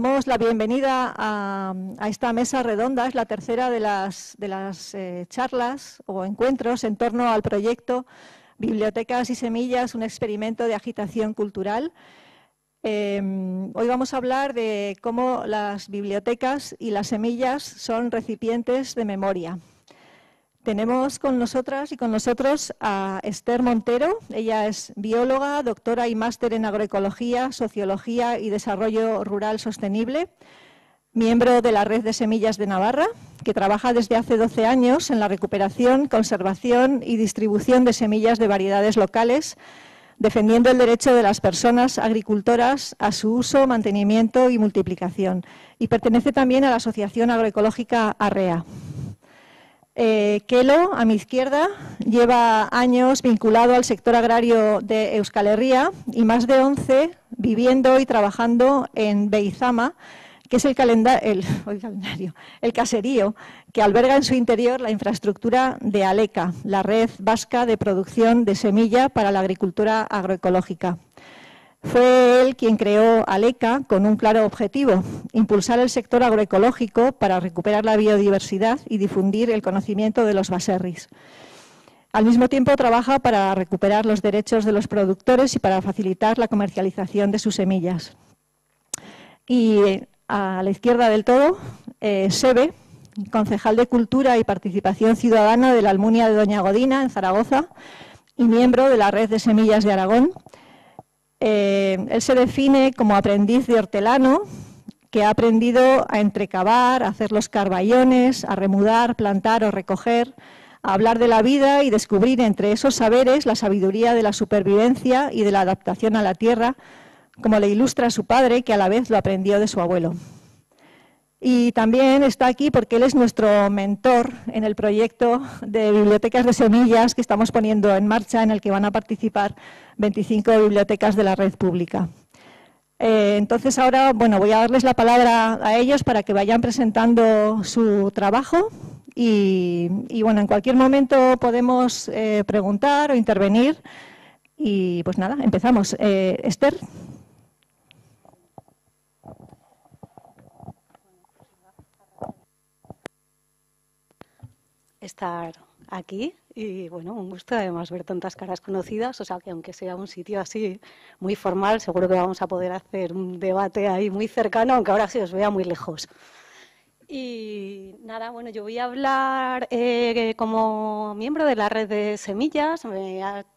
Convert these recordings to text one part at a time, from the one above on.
damos la bienvenida a, esta mesa redonda. Es la tercera de las, eh, charlas o encuentros en torno al proyecto Bibliotecas y Semillas, un experimento de agitación cultural. Em, hoy vamos a hablar de cómo las bibliotecas y las semillas son recipientes de memoria. Tenemos con nosotras y con nosotros a Esther Montero. Ella es bióloga, doctora y máster en agroecología, sociología y desarrollo rural sostenible, miembro de la Red de Semillas de Navarra, que trabaja desde hace 12 años en la recuperación, conservación y distribución de semillas de variedades locales, defendiendo el derecho de las personas agricultoras a su uso, mantenimiento y multiplicación. Y pertenece también a la Asociación Agroecológica ARREA. Eh, Kelo, a mi izquierda, lleva años vinculado al sector agrario de Euskal Herria y más de 11 viviendo y trabajando en Beizama, que es el, el caserío que alberga en su interior la infraestructura de ALECA, la red vasca de producción de semilla para la agricultura agroecológica. Fue él quien creó ALECA con un claro objetivo, impulsar el sector agroecológico para recuperar la biodiversidad y difundir el conocimiento de los baserris. Al mismo tiempo trabaja para recuperar los derechos de los productores y para facilitar la comercialización de sus semillas. Y eh, a la izquierda del todo, eh, Sebe, concejal de Cultura y Participación Ciudadana de la Almunia de Doña Godina, en Zaragoza, y miembro de la Red de Semillas de Aragón, eh, él se define como aprendiz de hortelano, que ha aprendido a entrecavar, a hacer los carballones, a remudar, plantar o recoger, a hablar de la vida y descubrir entre esos saberes la sabiduría de la supervivencia y de la adaptación a la tierra, como le ilustra su padre, que a la vez lo aprendió de su abuelo. Y también está aquí porque él es nuestro mentor en el proyecto de bibliotecas de semillas que estamos poniendo en marcha, en el que van a participar 25 bibliotecas de la red pública. Eh, entonces ahora, bueno, voy a darles la palabra a ellos para que vayan presentando su trabajo y, bueno, en cualquier momento podemos eh, preguntar o intervenir. Y pues nada, empezamos. Eh, Esther. estar aquí y bueno, un gusto además ver tantas caras conocidas, o sea que aunque sea un sitio así muy formal, seguro que vamos a poder hacer un debate ahí muy cercano, aunque ahora sí os vea muy lejos. Y nada, bueno, yo voy a hablar eh, como miembro de la red de semillas.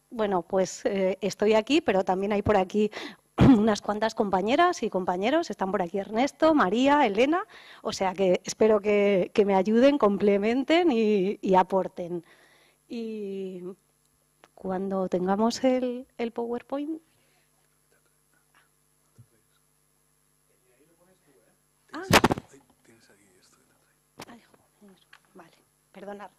bueno, pues eh, estoy aquí, pero también hay por aquí unas cuantas compañeras y compañeros. Están por aquí Ernesto, María, Elena. O sea que espero que, me ayuden, complementen y, aporten. Y cuando tengamos el, PowerPoint. Ah. vale, perdonad.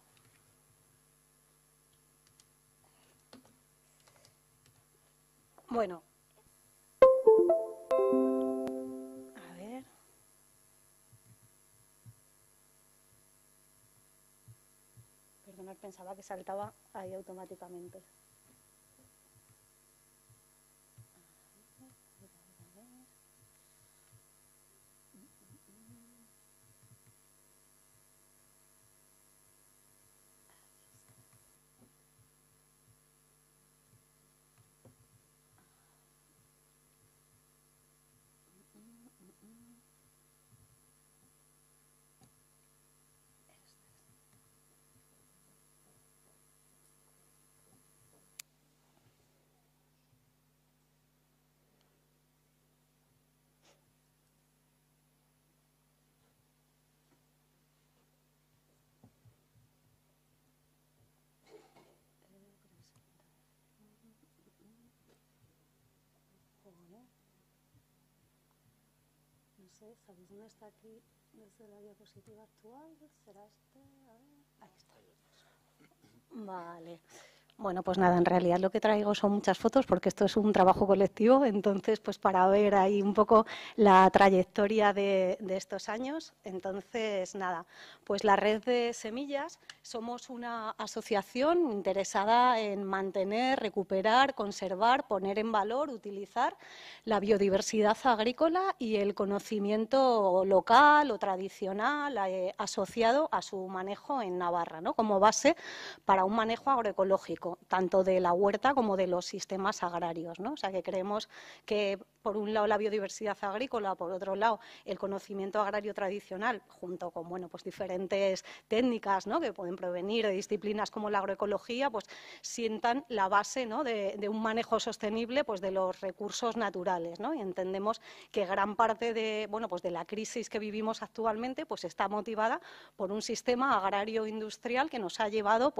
Bueno, pensaba que saltaba ahí automáticamente. Sabes dónde está aquí desde la diapositiva actual, será este, ahí está. Vale. Bueno, pues nada, en realidad lo que traigo son muchas fotos porque esto es un trabajo colectivo, entonces pues para ver ahí un poco la trayectoria de, estos años. Entonces nada, pues la red de semillas somos una asociación interesada en mantener, recuperar, conservar, poner en valor, utilizar la biodiversidad agrícola y el conocimiento local o tradicional eh, asociado a su manejo en Navarra, ¿no? Como base para un manejo agroecológico tanto de la huerta como de los sistemas agrarios. ¿no? O sea, que creemos que, por un lado, la biodiversidad agrícola, por otro lado, el conocimiento agrario tradicional, junto con pues diferentes técnicas ¿no? que pueden provenir de disciplinas como la agroecología, pues sientan la base ¿no? de, un manejo sostenible pues, de los recursos naturales. ¿no? Y entendemos que gran parte de, pues la crisis que vivimos actualmente está motivada por un sistema agrario industrial que nos ha llevado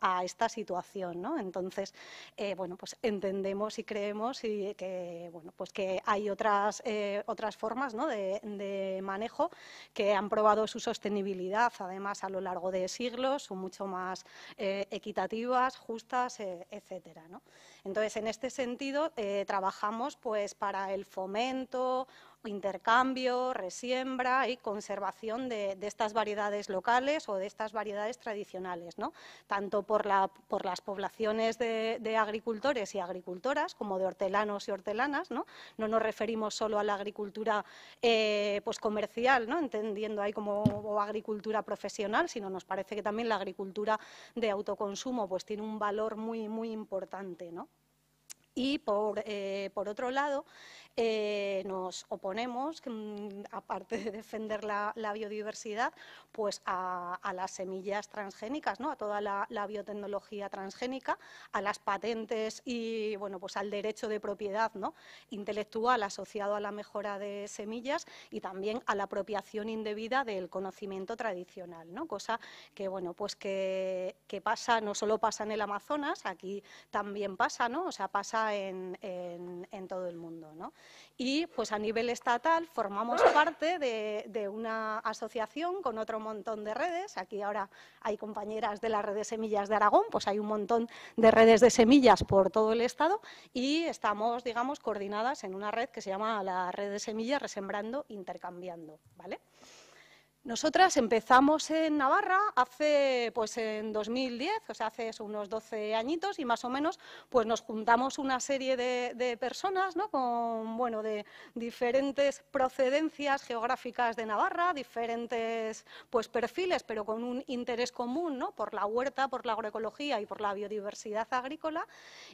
a esta situación. Entonces, eh, bueno, pues entendemos y creemos que, pues que hay otras, eh, otras formas de, manejo que han probado su sostenibilidad, además, a lo largo de siglos, son mucho más eh, equitativas, justas, etcétera, Entonces, en este sentido, trabajamos pues para el fomento intercambio, resiembra y conservación de, estas variedades locales o de estas variedades tradicionales, ¿no? tanto por, las poblaciones de, agricultores y agricultoras como de hortelanos y hortelanas. No, no nos referimos solo a la agricultura eh, pues comercial, ¿no? entendiendo ahí como agricultura profesional, sino nos parece que también la agricultura de autoconsumo pues, tiene un valor muy, muy importante. ¿no? Y eh, por, otro lado, eh, nos oponemos, mm, aparte de defender la, biodiversidad, pues a, las semillas transgénicas, ¿no? a toda la, biotecnología transgénica, a las patentes y bueno, pues al derecho de propiedad ¿no? intelectual asociado a la mejora de semillas y también a la apropiación indebida del conocimiento tradicional, ¿no? cosa que bueno, pues que pasa, no solo pasa en el Amazonas, aquí también pasa, ¿no? O sea, pasa en, todo el mundo. ¿no? Y pues a nivel estatal formamos parte de, una asociación con otro montón de redes. Aquí ahora hay compañeras de la red de semillas de Aragón, pues hay un montón de redes de semillas por todo el estado y estamos, digamos, coordinadas en una red que se llama la red de semillas Resembrando Intercambiando. ¿vale? Nosotras empezamos en Navarra hace, pues en 2010, o sea, hace unos 12 añitos y más o menos, pues nos juntamos una serie de, personas, Con, bueno, de diferentes procedencias geográficas de Navarra, diferentes, pues, perfiles, pero con un interés común, ¿no? Por la huerta, por la agroecología y por la biodiversidad agrícola.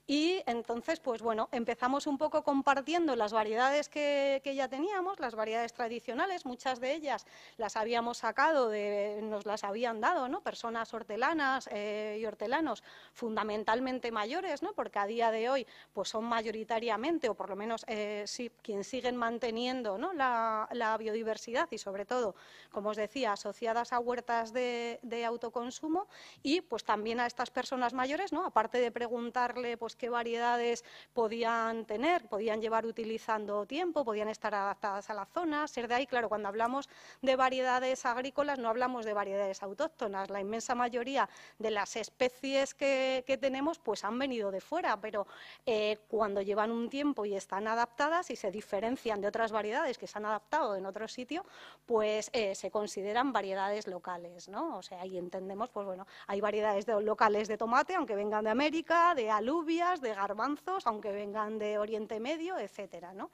Y entonces, pues, bueno, empezamos un poco compartiendo las variedades que, que ya teníamos, las variedades tradicionales, muchas de ellas las habíamos hemos sacado, de, nos las habían dado, Personas hortelanas eh, y hortelanos fundamentalmente mayores, Porque a día de hoy pues son mayoritariamente, o por lo menos eh, quienes siguen manteniendo la, biodiversidad y sobre todo, como os decía, asociadas a huertas de, autoconsumo y pues también a estas personas mayores, Aparte de preguntarle pues qué variedades podían tener, podían llevar utilizando tiempo, podían estar adaptadas a la zona, ser de ahí, claro, cuando hablamos de variedades agrícolas no hablamos de variedades autóctonas. La inmensa mayoría de las especies que, tenemos pues han venido de fuera, pero eh, cuando llevan un tiempo y están adaptadas y se diferencian de otras variedades que se han adaptado en otro sitio, pues eh, se consideran variedades locales, ¿no? O sea, ahí entendemos, pues bueno, hay variedades locales de tomate, aunque vengan de América, de alubias, de garbanzos, aunque vengan de Oriente Medio, etcétera, ¿no?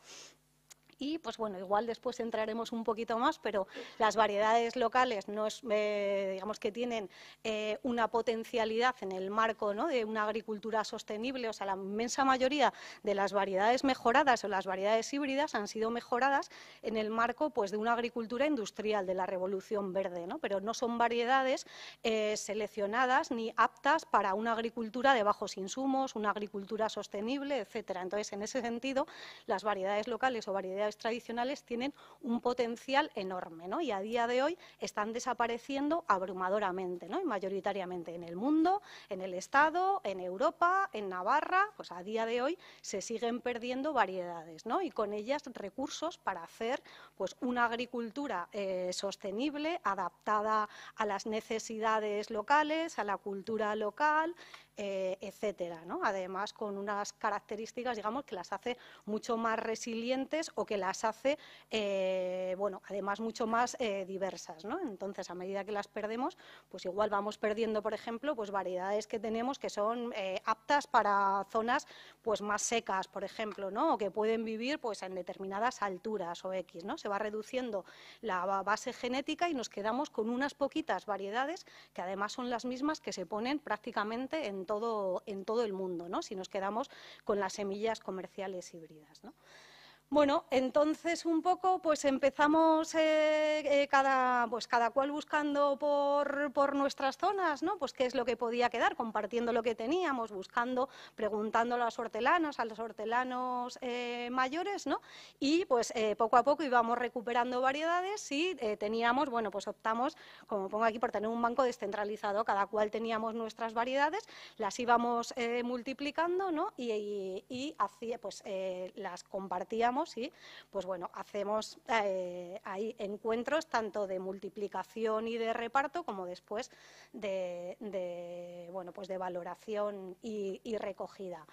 y pues bueno, igual después entraremos un poquito más, pero las variedades locales no es, eh, digamos que tienen eh, una potencialidad en el marco de una agricultura sostenible, o sea, la inmensa mayoría de las variedades mejoradas o las variedades híbridas han sido mejoradas en el marco pues de una agricultura industrial de la revolución verde, Pero no son variedades eh, seleccionadas ni aptas para una agricultura de bajos insumos, una agricultura sostenible, etcétera. Entonces, en ese sentido, las variedades locales o variedades tradicionales tienen un potencial enorme, ¿no? Y a día de hoy están desapareciendo abrumadoramente, ¿no? Y mayoritariamente en el mundo, en el Estado, en Europa, en Navarra, pues a día de hoy se siguen perdiendo variedades, ¿no? Y con ellas recursos para hacer, pues, una agricultura eh, sostenible, adaptada a las necesidades locales, a la cultura local, eh, etcétera, ¿no? Además, con unas características, digamos, que las hace mucho más resilientes o que las hace, eh, bueno, además mucho más eh, diversas, ¿no? Entonces, a medida que las perdemos, pues igual vamos perdiendo, por ejemplo, pues variedades que tenemos que son aptas para zonas, pues más secas, por ejemplo, ¿no? O que pueden vivir, pues, en determinadas alturas o X, ¿no? Se va reduciendo la base genética y nos quedamos con unas poquitas variedades que además son las mismas que se ponen prácticamente en todo, en todo el mundo, ¿no? si nos quedamos con las semillas comerciales híbridas. ¿no? Bueno, entonces un poco pues empezamos eh, eh, cada, pues cada cual buscando por, nuestras zonas, ¿no? Pues qué es lo que podía quedar, compartiendo lo que teníamos, buscando, preguntando a los hortelanos, a los hortelanos eh, mayores, ¿no? Y pues poco a poco íbamos recuperando variedades y teníamos, bueno, pues optamos, como pongo aquí, por tener un banco descentralizado, cada cual teníamos nuestras variedades, las íbamos multiplicando, ¿no? Y, así, pues las compartíamos y pues bueno, hacemos eh, encuentros tanto de multiplicación y de reparto como después de, pues valoración y recogida.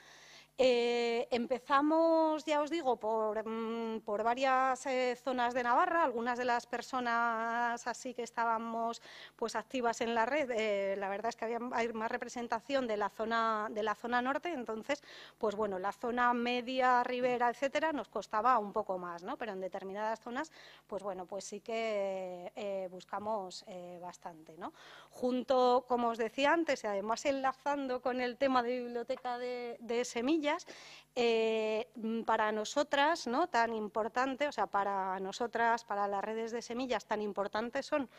Eh, empezamos, ya os digo, por, mm, varias eh, zonas de Navarra. Algunas de las personas así que estábamos pues, activas en la red, eh, la verdad es que había hay más representación de la zona de la zona norte. Entonces, pues bueno, la zona media, ribera, etcétera, nos costaba un poco más, ¿no? Pero en determinadas zonas, pues bueno, pues sí que buscamos bastante, ¿no? Junto, como os decía antes, y además enlazando con el tema de biblioteca de semillas eh, mm, para nosotras, ¿no? Tan importante, o sea, para nosotras, para las redes de semillas, tan importantes son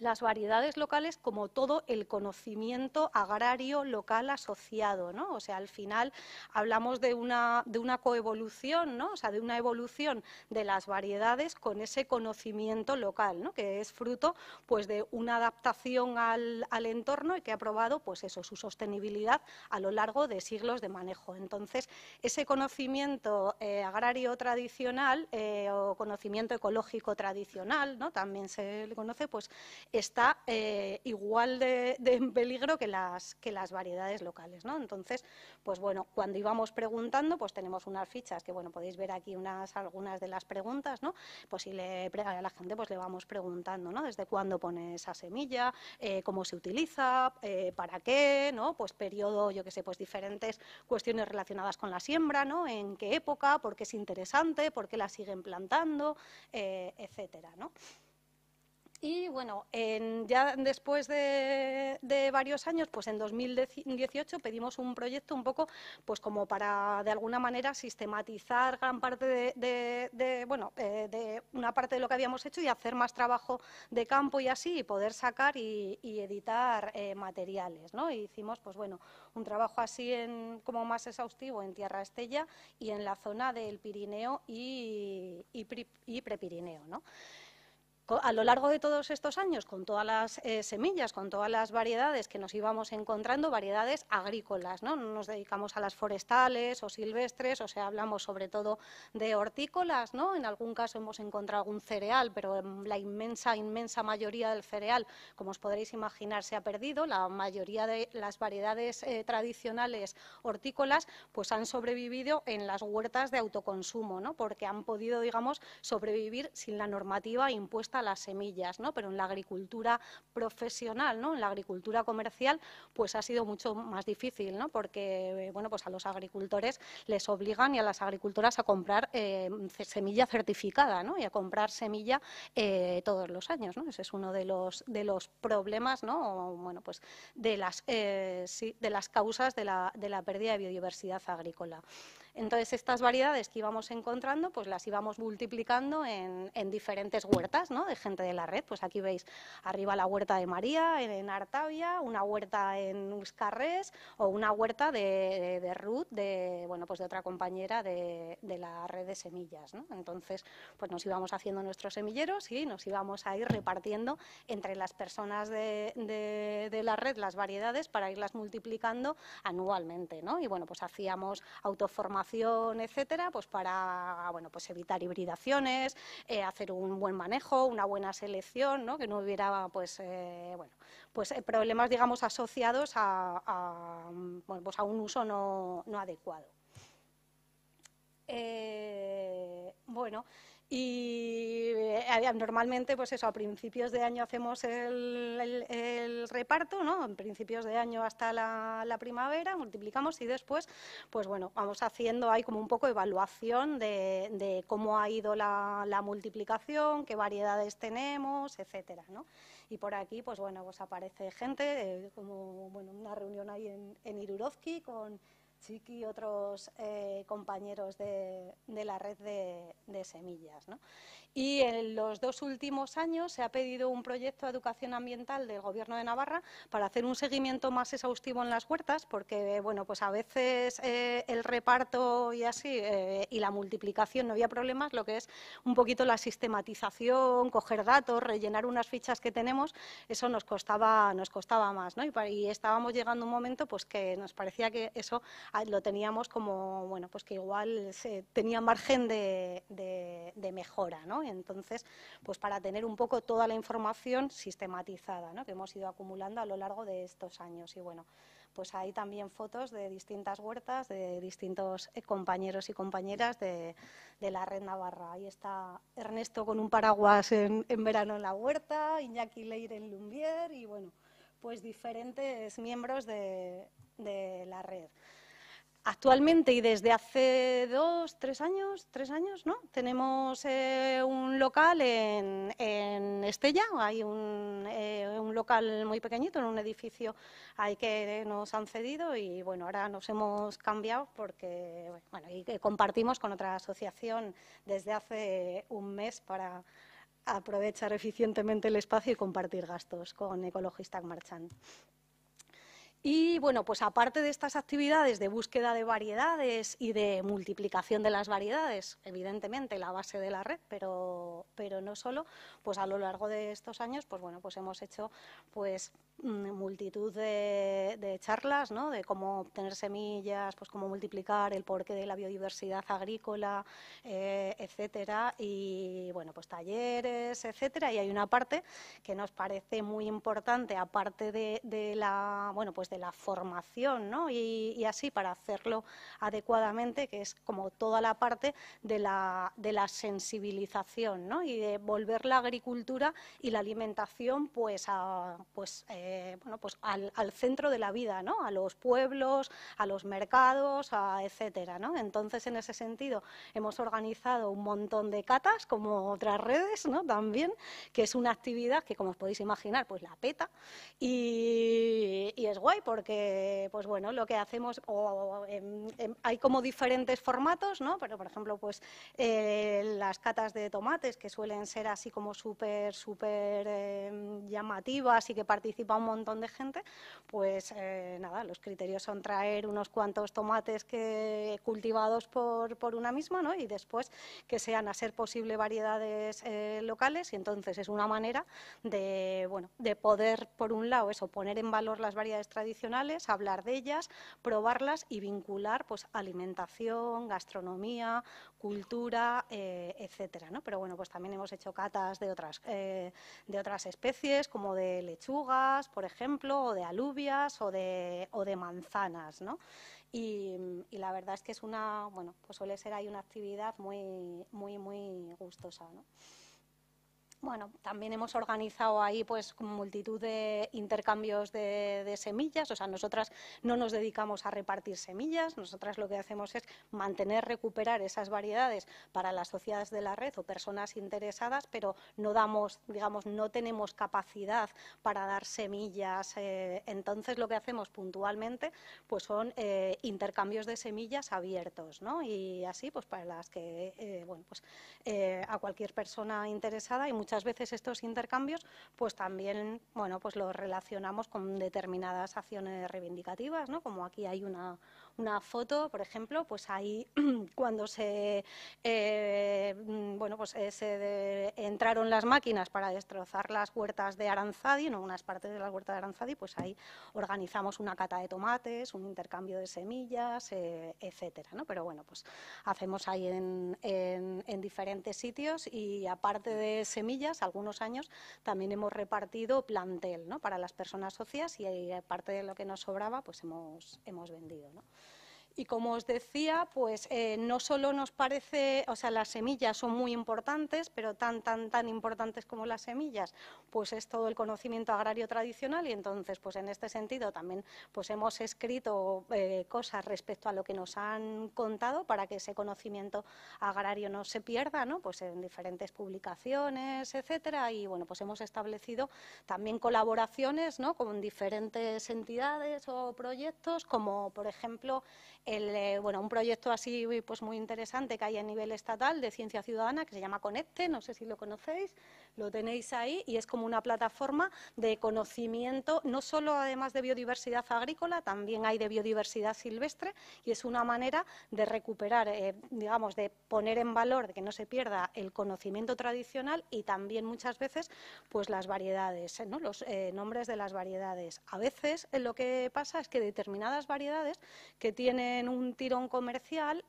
las variedades locales como todo el conocimiento agrario local asociado, ¿no? O sea, al final hablamos de una, de una coevolución, ¿no? O sea, de una evolución de las variedades con ese conocimiento local, ¿no? Que es fruto, pues, de una adaptación al, al entorno y que ha probado, pues, eso, su sostenibilidad a lo largo de siglos de manejo. Entonces, ese conocimiento eh, agrario tradicional eh, o conocimiento ecológico tradicional, ¿no? También se le conoce, pues, está eh, igual de, en peligro que las, variedades locales. ¿no? Entonces, pues bueno, cuando íbamos preguntando, pues tenemos unas fichas que, bueno, podéis ver aquí unas, algunas de las preguntas, ¿no? Pues si le, a la gente pues le vamos preguntando, ¿no? Desde cuándo pone esa semilla, eh, cómo se utiliza, eh, para qué, ¿no? Pues periodo, yo que sé, pues diferentes cuestiones relacionadas con la siembra, ¿no? En qué época, por qué es interesante, por qué la siguen plantando, etcétera, ¿no? Y bueno, ya después de, varios años, pues en 2018 pedimos un proyecto un poco, pues como para de alguna manera sistematizar gran parte de, bueno, eh, de una parte de lo que habíamos hecho y hacer más trabajo de campo y así, y poder sacar y, editar eh, materiales, ¿no? hicimos, pues bueno, un trabajo así en, como más exhaustivo en Tierra Estella y en la zona del Pirineo y, y, y Prepirineo, ¿no? a lo largo de todos estos años, con todas las eh, semillas, con todas las variedades que nos íbamos encontrando, variedades agrícolas, ¿no? nos dedicamos a las forestales o silvestres, o sea, hablamos sobre todo de hortícolas, ¿no? En algún caso hemos encontrado algún cereal, pero la inmensa, inmensa mayoría del cereal, como os podréis imaginar, se ha perdido. La mayoría de las variedades eh, tradicionales hortícolas, pues han sobrevivido en las huertas de autoconsumo, ¿no? Porque han podido, digamos, sobrevivir sin la normativa impuesta a las semillas, Pero en la agricultura profesional, En la agricultura comercial, pues ha sido mucho más difícil, Porque, eh, pues a los agricultores les obligan y a las agricultoras a comprar eh, semilla certificada, Y a comprar semilla eh, todos los años, Ese es uno de los, problemas, bueno, pues de las, causas de la pérdida de biodiversidad agrícola. Entonces, estas variedades que íbamos encontrando, pues las íbamos multiplicando en, diferentes huertas ¿no? de gente de la red. Pues aquí veis arriba la huerta de María, en, Artavia, una huerta en Uscarres o una huerta de, Ruth, de, bueno, pues de otra compañera de, la red de semillas. Entonces, pues nos íbamos haciendo nuestros semilleros y nos íbamos a ir repartiendo entre las personas de, de la red las variedades para irlas multiplicando anualmente. ¿no? Y bueno, pues hacíamos autoformación etcétera, pues para bueno, pues evitar hibridaciones, eh, hacer un buen manejo, una buena selección, que no hubiera pues, eh, bueno, pues eh, problemas digamos, asociados a, pues un uso no, adecuado. bueno, y eh, normalmente, pues eso, a principios de año hacemos el, reparto, ¿no? En principios de año hasta la, primavera, multiplicamos y después, pues bueno, vamos haciendo ahí como un poco evaluación de, cómo ha ido la, multiplicación, qué variedades tenemos, etcétera, ¿no? Y por aquí, pues bueno, pues aparece gente, eh, como bueno, una reunión ahí en, en con y otros eh, compañeros de, la red de, semillas. ¿no? Y en los dos últimos años se ha pedido un proyecto de educación ambiental del Gobierno de Navarra para hacer un seguimiento más exhaustivo en las huertas, porque bueno, pues a veces eh, el reparto y así eh, y la multiplicación no había problemas, lo que es un poquito la sistematización, coger datos, rellenar unas fichas que tenemos, eso nos costaba, nos costaba más, ¿no? Y, estábamos llegando a un momento pues que nos parecía que eso ah, lo teníamos como bueno, pues que igual se tenía margen de, de mejora, ¿no? Entonces, pues para tener un poco toda la información sistematizada que hemos ido acumulando a lo largo de estos años. Y bueno, pues hay también fotos de distintas huertas, de distintos eh, compañeros y compañeras de, la red Navarra. Ahí está Ernesto con un paraguas en, verano en la huerta, Iñaki Leire en Lumbier y bueno, pues diferentes miembros de la red. Actualmente y desde hace dos, tres años, tres años, ¿no? Tenemos eh, un local en, en Estella, hay un, eh, local muy pequeñito en un edificio que nos han cedido y bueno, ahora nos hemos cambiado porque, bueno, y compartimos con otra asociación desde hace un mes para aprovechar eficientemente el espacio y compartir gastos con Ecologista Marchand. Y bueno, pues aparte de estas actividades de búsqueda de variedades y de multiplicación de las variedades, evidentemente la base de la red, pero, pero no solo, pues a lo largo de estos años, pues bueno, pues hemos hecho pues Mm, multitud de, charlas, De cómo obtener semillas, pues cómo multiplicar, el porqué de la biodiversidad agrícola, eh, etcétera. Y bueno, pues talleres, etcétera. Y hay una parte que nos parece muy importante, aparte de, la, bueno, pues de la formación, ¿no? Y, así para hacerlo adecuadamente, que es como toda la parte de la, de la sensibilización, ¿no? Y de volver la agricultura y la alimentación, pues, a, pues eh, eh, bueno, pues al, centro de la vida, a los pueblos, a los mercados, etcétera. Entonces, en ese sentido, hemos organizado un montón de catas, como otras redes ¿no? también, que es una actividad que, como os podéis imaginar, pues la peta. Y, es guay porque, pues bueno, lo que hacemos, em, em, hay como diferentes formatos, pero por ejemplo, pues eh, las catas de tomates, que suelen ser así como súper, súper em, llamativas y que participan montón de gente, pues eh, nada, los criterios son traer unos cuantos tomates que, cultivados por, por una misma ¿no? y después que sean a ser posible variedades eh, locales y entonces es una manera de, bueno, de poder, por un lado, eso, poner en valor las variedades tradicionales, hablar de ellas, probarlas y vincular pues alimentación, gastronomía, cultura, eh, etcétera, ¿no? Pero bueno, pues también hemos hecho catas de otras, eh, de otras especies, como de lechugas, por ejemplo, o de alubias o de, o de manzanas, ¿no? Y, y, la verdad es que es una, bueno, pues suele ser ahí una actividad muy, muy, muy gustosa, ¿no? Bueno, también hemos organizado ahí pues multitud de intercambios de, semillas, o sea, nosotras no nos dedicamos a repartir semillas, nosotras lo que hacemos es mantener, recuperar esas variedades para las sociedades de la red o personas interesadas, pero no damos, digamos, no tenemos capacidad para dar semillas, eh, entonces lo que hacemos puntualmente pues son eh, intercambios de semillas abiertos, ¿no? Y así pues para las que, eh, bueno, pues a cualquier persona interesada y muchas veces estos intercambios pues también bueno, pues los relacionamos con determinadas acciones reivindicativas, ¿no? como aquí hay una, una foto, por ejemplo, pues ahí cuando se, eh, bueno, pues eh, se entraron las máquinas para destrozar las huertas de Aranzadi, no unas partes de las huertas de Aranzadi, pues ahí organizamos una cata de tomates, un intercambio de semillas, eh, etcétera, ¿no? Pero bueno, pues hacemos ahí en, en diferentes sitios y aparte de semillas algunos años, también hemos repartido plantel ¿no? para las personas socias y eh, parte de lo que nos sobraba pues hemos, hemos vendido. ¿no? Y como os decía, pues eh, no solo nos parece, o sea, las semillas son muy importantes, pero tan, tan, tan importantes como las semillas, pues es todo el conocimiento agrario tradicional y entonces, pues en este sentido también, pues hemos escrito eh, cosas respecto a lo que nos han contado para que ese conocimiento agrario no se pierda, ¿no? Pues en diferentes publicaciones, etcétera, y bueno, pues hemos establecido también colaboraciones, ¿no? Con diferentes entidades o proyectos, como por ejemplo eh, bueno, un proyecto así pues, muy interesante que hay a nivel estatal de ciencia ciudadana que se llama Conecte, no sé si lo conocéis, lo tenéis ahí y es como una plataforma de conocimiento, no solo además de biodiversidad agrícola, también hay de biodiversidad silvestre y es una manera de recuperar, eh, digamos, de poner en valor, de que no se pierda el conocimiento tradicional y también muchas veces pues las variedades, los eh, nombres de las variedades. A veces eh, lo que pasa es que determinadas variedades que tienen un tirón comercial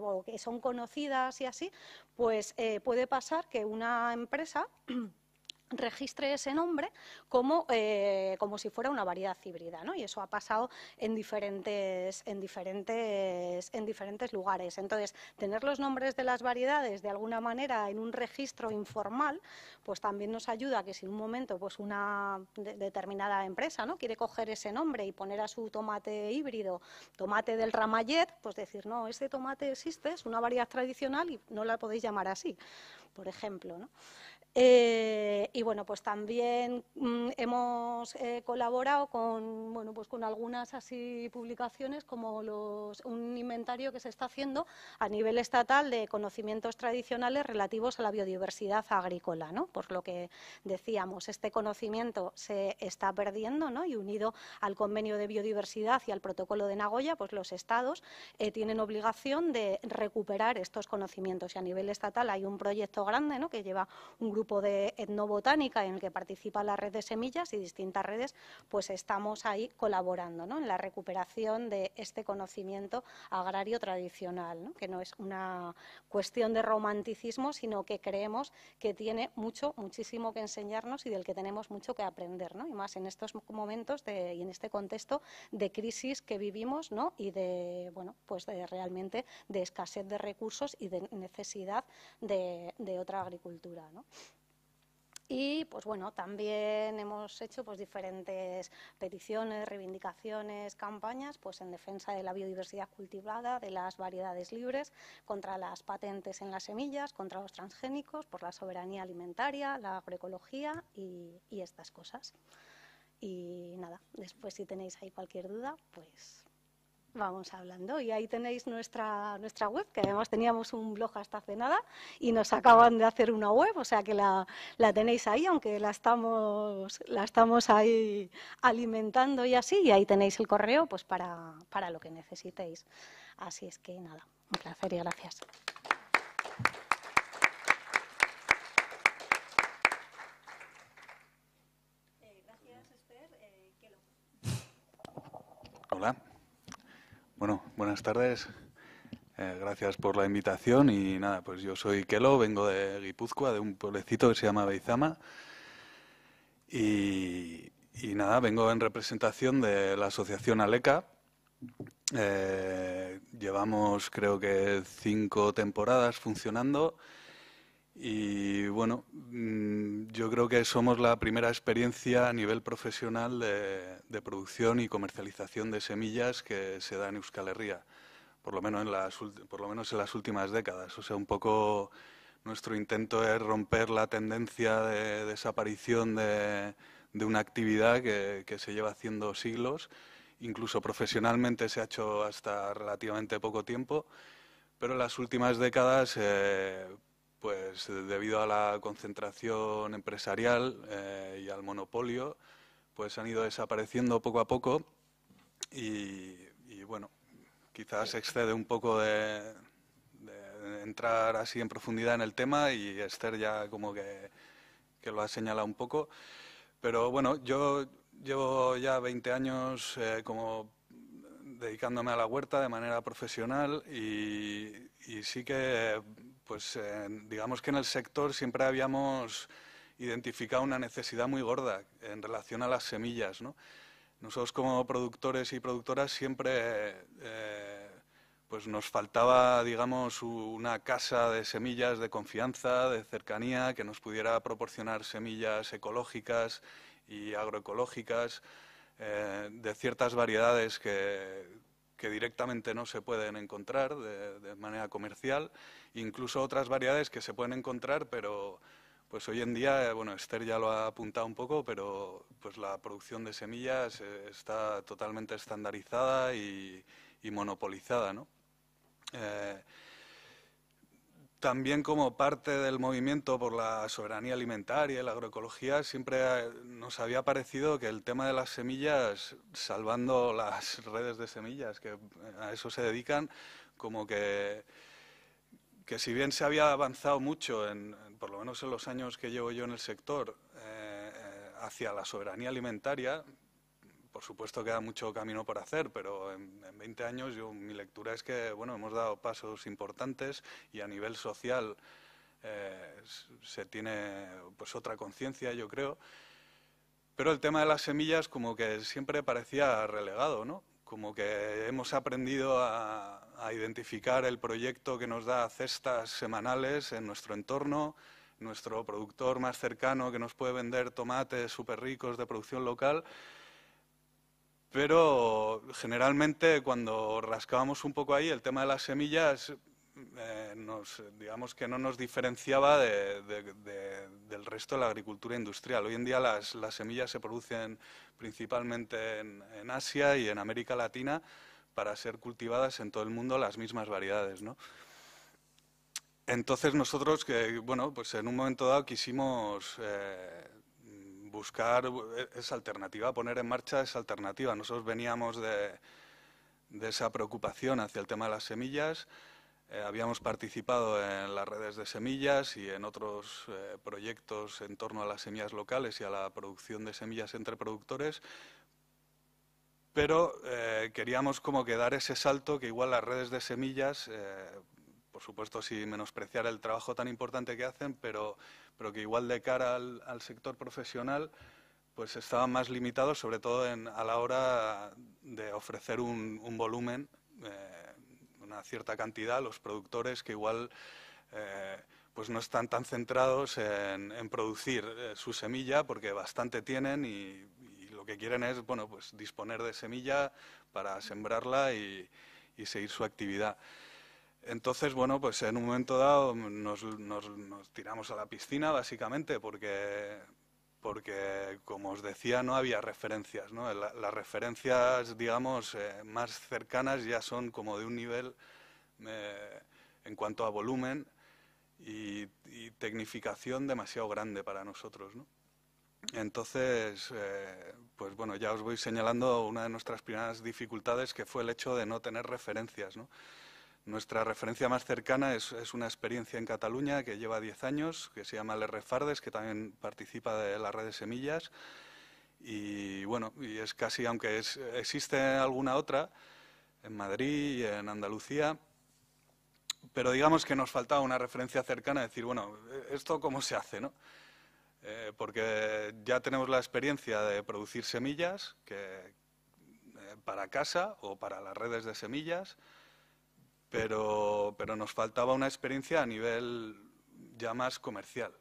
o que son conocidas y así, pues puede pasar que una empresa registre ese nombre como, eh, como si fuera una variedad híbrida, ¿no? Y eso ha pasado en diferentes, en, diferentes, en diferentes lugares. Entonces, tener los nombres de las variedades de alguna manera en un registro informal, pues también nos ayuda a que si en un momento pues una determinada empresa ¿no? quiere coger ese nombre y poner a su tomate híbrido, tomate del Ramallet, pues decir, no, este tomate existe, es una variedad tradicional y no la podéis llamar así, por ejemplo, ¿no? Eh, y bueno, pues también mm, hemos eh, colaborado con, bueno, pues con algunas así publicaciones como los, un inventario que se está haciendo a nivel estatal de conocimientos tradicionales relativos a la biodiversidad agrícola, ¿no? Por lo que decíamos, este conocimiento se está perdiendo, ¿no? Y unido al convenio de biodiversidad y al protocolo de Nagoya, pues los estados eh, tienen obligación de recuperar estos conocimientos. Y a nivel estatal hay un proyecto grande, Que lleva un grupo grupo de etnobotánica en el que participa la red de semillas y distintas redes, pues estamos ahí colaborando en la recuperación de este conocimiento agrario tradicional, que no es una cuestión de romanticismo, sino que creemos que tiene mucho, muchísimo que enseñarnos y del que tenemos mucho que aprender, ¿no? y más en estos momentos y en este contexto de crisis que vivimos y de, bueno, pues realmente de escasez de recursos y de necesidad de, otra agricultura. Y pues bueno, también hemos hecho pues diferentes peticiones, reivindicaciones, campañas pues en defensa de la biodiversidad cultivada, de las variedades libres, contra las patentes en las semillas, contra los transgénicos, por la soberanía alimentaria, la agroecología y, y estas cosas. Y nada, después si tenéis ahí cualquier duda, pues vamos hablando. Y ahí tenéis nuestra, nuestra web, que además teníamos un blog hasta hace nada y nos acaban de hacer una web, o sea que la, la tenéis ahí, aunque la estamos, la estamos ahí alimentando y así, y ahí tenéis el correo pues para, para lo que necesitéis. Así es que nada, un placer y gracias. Bueno, buenas tardes. Eh, gracias por la invitación y nada, pues yo soy Kelo, vengo de Guipúzcoa, de un pueblecito que se llama Beizama. Y, nada, vengo en representación de la asociación Aleca. Eh, llevamos creo que cinco temporadas funcionando. Y bueno, mm, yo creo que somos la primera experiencia a nivel profesional de, producción y comercialización de semillas que se da en Euskal Herria, por lo, menos en las, por lo menos en las últimas décadas. O sea, un poco nuestro intento es romper la tendencia de desaparición de, una actividad que, se lleva haciendo siglos. Incluso profesionalmente se ha hecho hasta relativamente poco tiempo, pero en las últimas décadas... Eh, pues debido a la concentración empresarial eh, y al monopolio, pues han ido desapareciendo poco a poco y, bueno, quizás excede un poco de, entrar así en profundidad en el tema y Esther ya como que, lo ha señalado un poco. Pero bueno, yo llevo ya 20 años eh, como dedicándome a la huerta de manera profesional y sí que pues eh, digamos que en el sector siempre habíamos identificado una necesidad muy gorda en relación a las semillas. Nosotros como productores y productoras siempre eh, pues nos faltaba, digamos, una casa de semillas de confianza, de cercanía, que nos pudiera proporcionar semillas ecológicas y agroecológicas eh, de ciertas variedades que, que directamente no se pueden encontrar de, manera comercial, incluso otras variedades que se pueden encontrar, pero pues hoy en día, eh, bueno, Esther ya lo ha apuntado un poco, pero pues la producción de semillas eh, está totalmente estandarizada y, monopolizada, ¿no? Eh, también como parte del movimiento por la soberanía alimentaria y la agroecología, siempre eh, nos había parecido que el tema de las semillas, salvando las redes de semillas que eh, a eso se dedican, como que, que si bien se había avanzado mucho, por lo menos en los años que llevo yo en el sector, eh, hacia la soberanía alimentaria, por supuesto queda mucho camino por hacer, pero en, 20 años yo, mi lectura es que bueno, hemos dado pasos importantes y a nivel social eh, se tiene pues otra conciencia, yo creo. Pero el tema de las semillas como que siempre parecía relegado, ¿no? Como que hemos aprendido a, a identificar el proyecto que nos da cestas semanales en nuestro entorno, nuestro productor más cercano que nos puede vender tomates súper ricos de producción local pero generalmente cuando rascábamos un poco ahí, el tema de las semillas eh, nos, digamos que no nos diferenciaba del resto de la agricultura industrial. Hoy en día las, semillas se producen principalmente en, Asia y en América Latina para ser cultivadas en todo el mundo las mismas variedades, Entonces nosotros, que, bueno, pues en un momento dado quisimos eh, buscar eh, esa alternativa, poner en marcha esa alternativa. Nosotros veníamos de, esa preocupación hacia el tema de las semillas. Eh, habíamos participado en las redes de semillas y en otros eh, proyectos en torno a las semillas locales y a la producción de semillas entre productores, pero queríamos como que dar ese salto que igual las redes de semillas, por supuesto sin menospreciar el trabajo tan importante que hacen, pero pero que igual de cara al, sector profesional pues estaban más limitados, sobre todo a la hora de ofrecer un, volumen, eh, una cierta cantidad los productores que igual eh, pues no están tan centrados en, producir eh, su semilla porque bastante tienen y, lo que quieren es bueno pues disponer de semilla para sembrarla y seguir su actividad. Entonces, bueno, pues en un momento dado nos, tiramos a la piscina, básicamente, porque, como os decía, no había referencias. ¿no? las referencias, digamos, eh, más cercanas ya son como de un nivel eh, en cuanto a volumen y, tecnificación demasiado grande para nosotros. Entonces, eh, pues bueno, ya os voy señalando una de nuestras primeras dificultades, que fue el hecho de no tener referencias. ¿no? Nuestra referencia más cercana es, una experiencia en Cataluña que lleva 10 años, que se llama Les Fardes, que también participa de la red de semillas. Y bueno, y es casi, aunque existe alguna otra, en Madrid y en Andalucía, pero digamos que nos faltaba una referencia cercana, decir, bueno, ¿esto cómo se hace? No? Eh, porque ya tenemos la experiencia de producir semillas que, eh, para casa o para las redes de semillas, pero, pero nos faltaba una experiencia a nivel ya más comercial.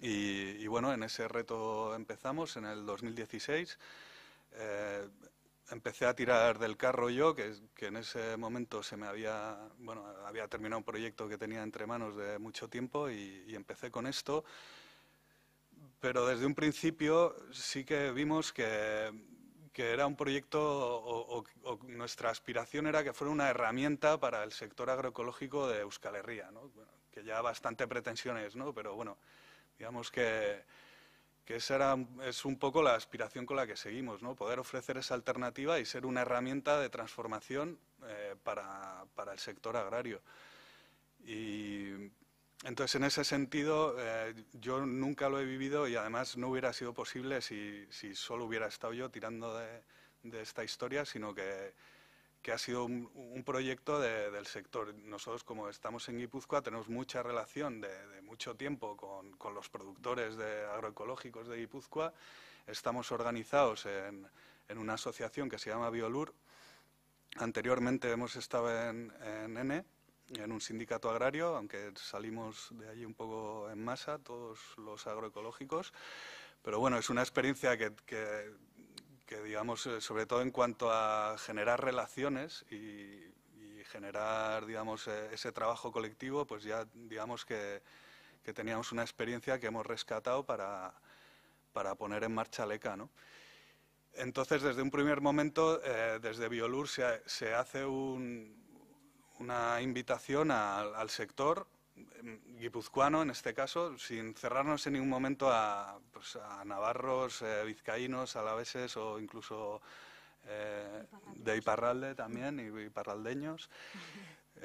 Y, bueno, en ese reto empezamos en el 2016. Eh, empecé a tirar del carro yo, que, en ese momento se me había, bueno, había terminado un proyecto que tenía entre manos de mucho tiempo y empecé con esto. Pero desde un principio sí que vimos que que era un proyecto o, nuestra aspiración era que fuera una herramienta para el sector agroecológico de Euskal Herria, que ya bastante pretensiones, pero bueno, digamos que, que esa es un poco la aspiración con la que seguimos, ¿no? poder ofrecer esa alternativa y ser una herramienta de transformación eh, para, para el sector agrario. Y entonces, en ese sentido, eh, yo nunca lo he vivido y además no hubiera sido posible si, solo hubiera estado yo tirando de, esta historia, sino que, que ha sido un, proyecto del sector. Nosotros, como estamos en Guipúzcoa, tenemos mucha relación de, mucho tiempo con, los productores de agroecológicos de Guipúzcoa. Estamos organizados en, en una asociación que se llama Biolur. Anteriormente hemos estado en, en e en un sindicato agrario, aunque salimos de allí un poco en masa, todos los agroecológicos. Pero bueno, es una experiencia que, que, digamos, eh, sobre todo en cuanto a generar relaciones y, generar, digamos, eh, ese trabajo colectivo, pues ya, digamos que, que teníamos una experiencia que hemos rescatado para, para poner en marcha LECA, ¿no? Entonces, desde un primer momento, eh, desde Biolur se hace un, una invitación al sector em, guipuzcoano, en este caso, sin cerrarnos en ningún momento a, pues, a navarros, eh, vizcaínos, alaveses o incluso eh, de Iparralde también y, iparraldeños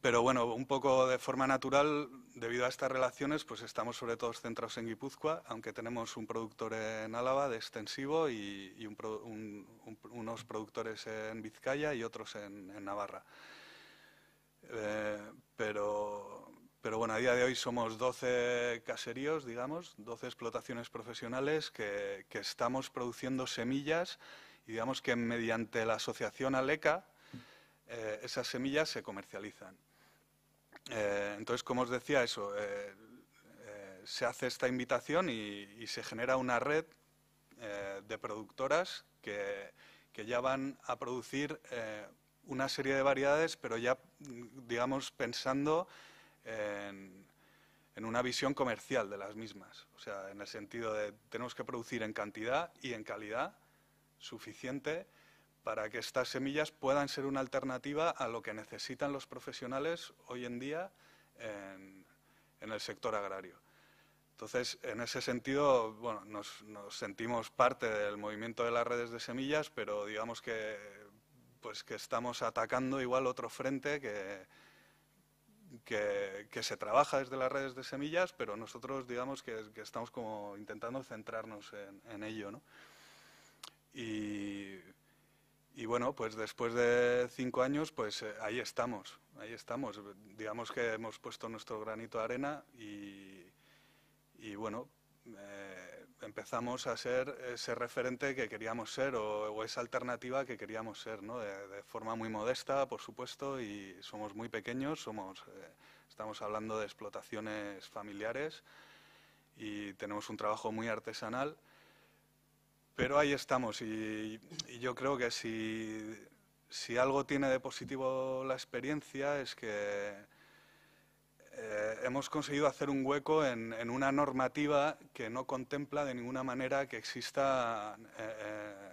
pero bueno, un poco de forma natural, debido a estas relaciones, pues estamos sobre todo centrados en Guipúzcoa, aunque tenemos un productor en Álava de extensivo y, unos productores en Vizcaya y otros en, Navarra. Eh, pero, bueno, a día de hoy somos 12 caseríos, digamos, 12 explotaciones profesionales que estamos produciendo semillas y digamos que mediante la asociación Aleca, eh, esas semillas se comercializan. Eh, entonces, como os decía, eso, eh, se hace esta invitación y, se genera una red de productoras que, ya van a producir una serie de variedades, pero ya, mm, digamos, pensando en, en una visión comercial de las mismas. O sea, en el sentido de tenemos que producir en cantidad y en calidad suficiente para que estas semillas puedan ser una alternativa a lo que necesitan los profesionales hoy en día en, el sector agrario. Entonces, en ese sentido, bueno, nos, sentimos parte del movimiento de las redes de semillas, pero digamos que, pues que estamos atacando igual otro frente que, que, se trabaja desde las redes de semillas, pero nosotros digamos que, estamos como intentando centrarnos en, en ello, ¿no? Y y bueno, pues después de cinco años, pues eh, ahí estamos, ahí estamos. Digamos que hemos puesto nuestro granito de arena y, bueno, eh, empezamos a ser ese referente que queríamos ser o, esa alternativa que queríamos ser, ¿no? De, forma muy modesta, por supuesto, y somos muy pequeños, somos, eh, estamos hablando de explotaciones familiares y tenemos un trabajo muy artesanal pero ahí estamos y, yo creo que si, algo tiene de positivo la experiencia es que eh, hemos conseguido hacer un hueco en, una normativa que no contempla de ninguna manera que exista... Eh, eh,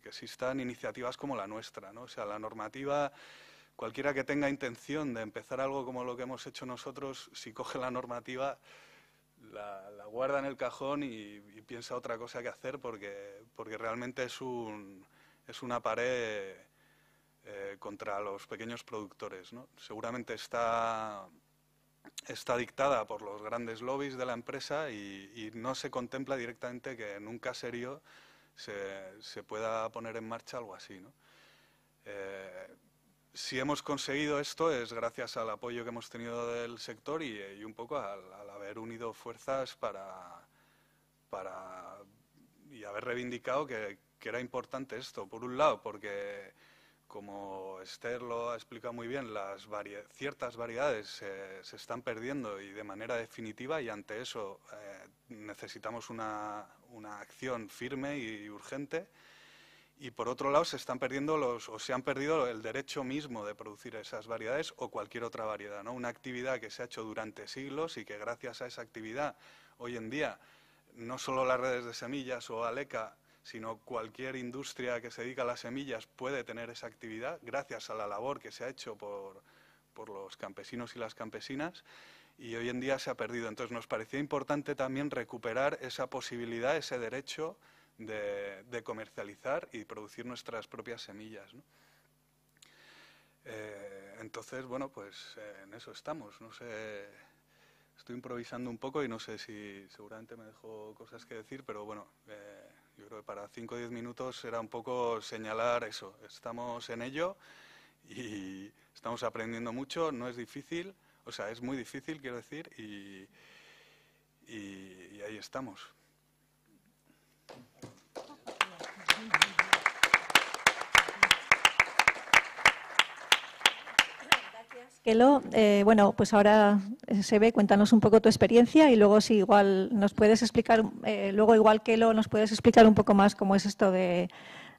que existan iniciativas como la nuestra, ¿no? O sea, la normativa cualquiera que tenga intención de empezar algo como lo que hemos hecho nosotros, si coge la normativa, la, guarda en el cajón y, piensa otra cosa que hacer porque, realmente es, un, es una pared eh, contra los pequeños productores. Seguramente está, está dictada por los grandes lobbies de la empresa y, no se contempla directamente que en un se, se pueda poner en marcha algo así. ¿no? Eh, si hemos conseguido esto es gracias al apoyo que hemos tenido del sector y, eh, un poco al, haber unido fuerzas para, y haber reivindicado que, era importante esto. Por un lado, porque como Esther lo ha explicado muy bien, las ciertas variedades se están perdiendo y de manera definitiva y ante eso eh, necesitamos una acción firme y urgente y por otro lado se están perdiendo o se han perdido el derecho mismo de producir esas variedades o cualquier otra variedad, ¿no? Una actividad que se ha hecho durante siglos y que gracias a esa actividad hoy en día no solo las redes de semillas o Aleca, sino cualquier industria que se dedica a las semillas puede tener esa actividad gracias a la labor que se ha hecho por, por los campesinos y las campesinas y hoy en día se ha perdido. Entonces nos parecía importante también recuperar esa posibilidad, ese derecho de, comercializar y producir nuestras propias semillas. Eh, entonces, bueno, pues eh, en eso estamos. No sé, estoy improvisando un poco y no sé si seguramente me dejo cosas que decir, pero bueno, eh, yo creo que para 5 o 10 minutos era un poco señalar eso. Estamos en ello y estamos aprendiendo mucho, no es difícil, o sea, es muy difícil, quiero decir, y ahí estamos. Kelo, eh, bueno, pues ahora eh, se ve, cuéntanos un poco tu experiencia y luego si igual nos puedes explicar, eh, luego igual Kelo nos puedes explicar un poco más cómo es esto de,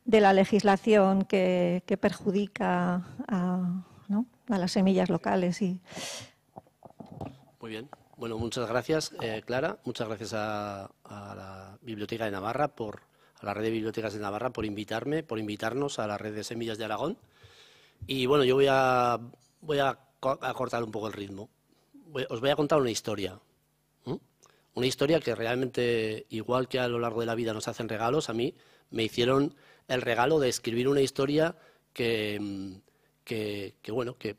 de la legislación que, que perjudica a, las semillas locales. Y... Muy bien. Bueno, muchas gracias, Clara. Muchas gracias a, a, la Biblioteca de Navarra, por, a la Red de Bibliotecas de Navarra, por invitarme, por invitarnos a la Red de Semillas de Aragón. Y bueno, yo voy a, voy a a cortar un poco el ritmo. Os voy a contar una historia. Una historia que realmente, igual que a lo largo de la vida nos hacen regalos, a mí me hicieron el regalo de escribir una historia que, mm, que, bueno, que,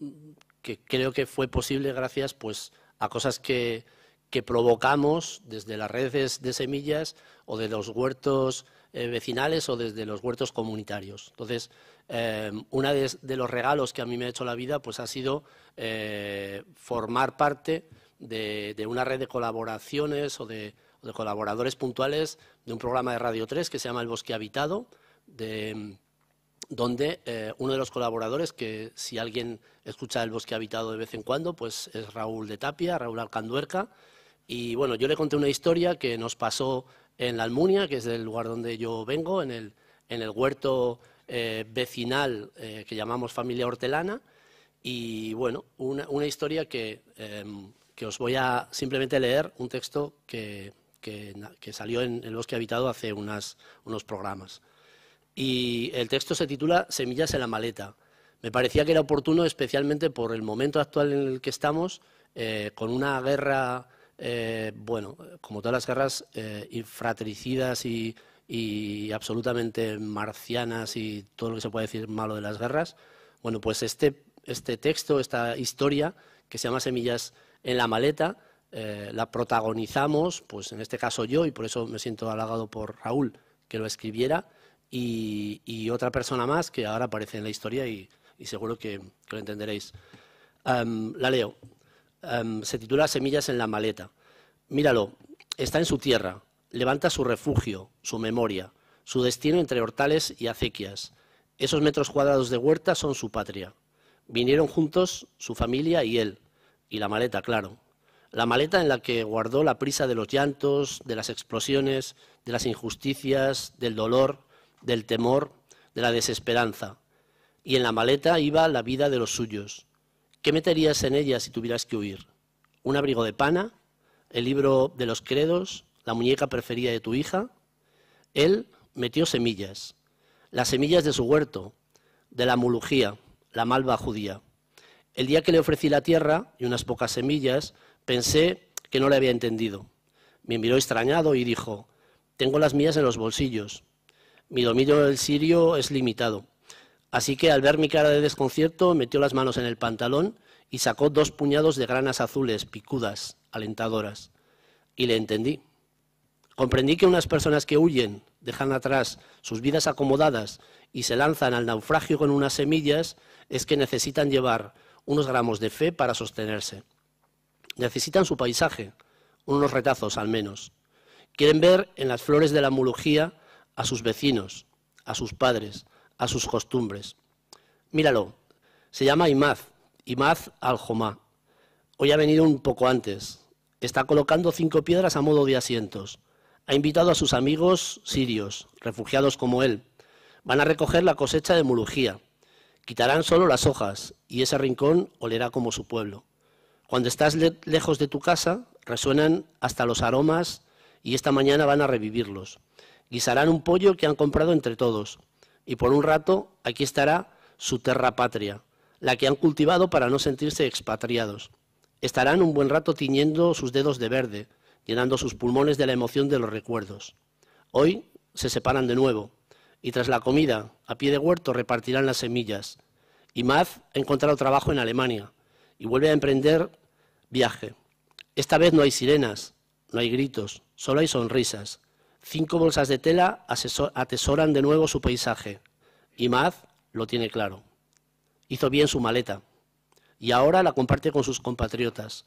mm, que, creo que fue posible gracias pues, a cosas que, que provocamos desde las redes de semillas o de los huertos eh, vecinales o desde los huertos comunitarios. Entonces, eh, em, uno de, los regalos que a mí me ha hecho la vida pues, ha sido eh, formar parte de, una red de colaboraciones o de, colaboradores puntuales de un programa de Radio 3 que se llama El Bosque Habitado, donde eh, uno de los colaboradores, que si alguien escucha El Bosque Habitado de vez en cuando, pues es Raúl de Tapia, Raúl Alcanduerca. Y bueno, yo le conté una historia que nos pasó en la Almunia, que es el lugar donde yo vengo, en el, en el huerto eh, vecinal eh, que llamamos Familia Hortelana. Y bueno, una, historia que, em, que, os voy a simplemente leer un texto que, que, salió en El Bosque Habitado hace unas, unos programas. Y el texto se titula Semillas en la maleta. Me parecía que era oportuno, especialmente por el momento actual en el que estamos, eh, con una guerra bueno, como todas las guerras, infratricidas y y absolutamente marcianas y todo lo que se puede decir malo de las guerras. Bueno, pues este, este texto, esta historia que se llama Semillas en la maleta, eh, la protagonizamos, pues en este caso yo, y por eso me siento halagado por Raúl que lo escribiera, y, otra persona más que ahora aparece en la historia y, seguro que, lo entenderéis. Em, la leo. Em, se titula Semillas en la maleta. Míralo, está en su tierra, levanta su refugio, su memoria, su destino entre hortales y acequias. Esos metros cuadrados de huerta son su patria. Vinieron juntos su familia y él, y la maleta, claro. La maleta en la que guardó la prisa de los llantos, de las explosiones, de las injusticias, del dolor, del temor, de la desesperanza. Y en la maleta iba la vida de los suyos. ¿Qué meterías en ella si tuvieras que huir? ¿Un abrigo de pana? ¿El libro de los credos? la muñeca preferida de tu hija, él metió semillas, las semillas de su huerto, de la mulugía, la malva judía. El día que le ofrecí la tierra y unas pocas semillas, pensé que no le había entendido. Me miró extrañado y dijo, tengo las mías en los bolsillos. Mi dominio del sirio es limitado. Así que al ver mi cara de desconcierto, metió las manos en el pantalón y sacó dos puñados de granas azules, picudas, alentadoras. Y le entendí. Comprendí que unas personas que huyen, dejan atrás sus vidas acomodadas y se lanzan al naufragio con unas semillas es que necesitan llevar unos gramos de fe para sostenerse. Necesitan su paisaje, unos retazos al menos. Quieren ver en las flores de la mulugía a sus vecinos, a sus padres, a sus costumbres. Míralo, se llama Imaz, Imaz al-Jomá. Hoy ha venido un poco antes. Está colocando cinco piedras a modo de asientos. Ha invitado a sus amigos sirios, refugiados como él. Van a recoger la cosecha de Mulugía. Quitarán solo las hojas y ese rincón olerá como su pueblo. Cuando estás lejos de tu casa, resuenan hasta los aromas y esta mañana van a revivirlos. Guisarán un pollo que han comprado entre todos. Y por un rato aquí estará su terra patria, la que han cultivado para no sentirse expatriados. Estarán un buen rato tiñendo sus dedos de verde, llenando sus pulmones de la emoción de los recuerdos. Hoy se separan de nuevo y tras la comida, a pie de huerto, repartirán las semillas. Maz ha encontrado trabajo en Alemania y vuelve a emprender viaje. Esta vez no hay sirenas, no hay gritos, solo hay sonrisas. Cinco bolsas de tela atesoran de nuevo su paisaje. Maz lo tiene claro. Hizo bien su maleta y ahora la comparte con sus compatriotas.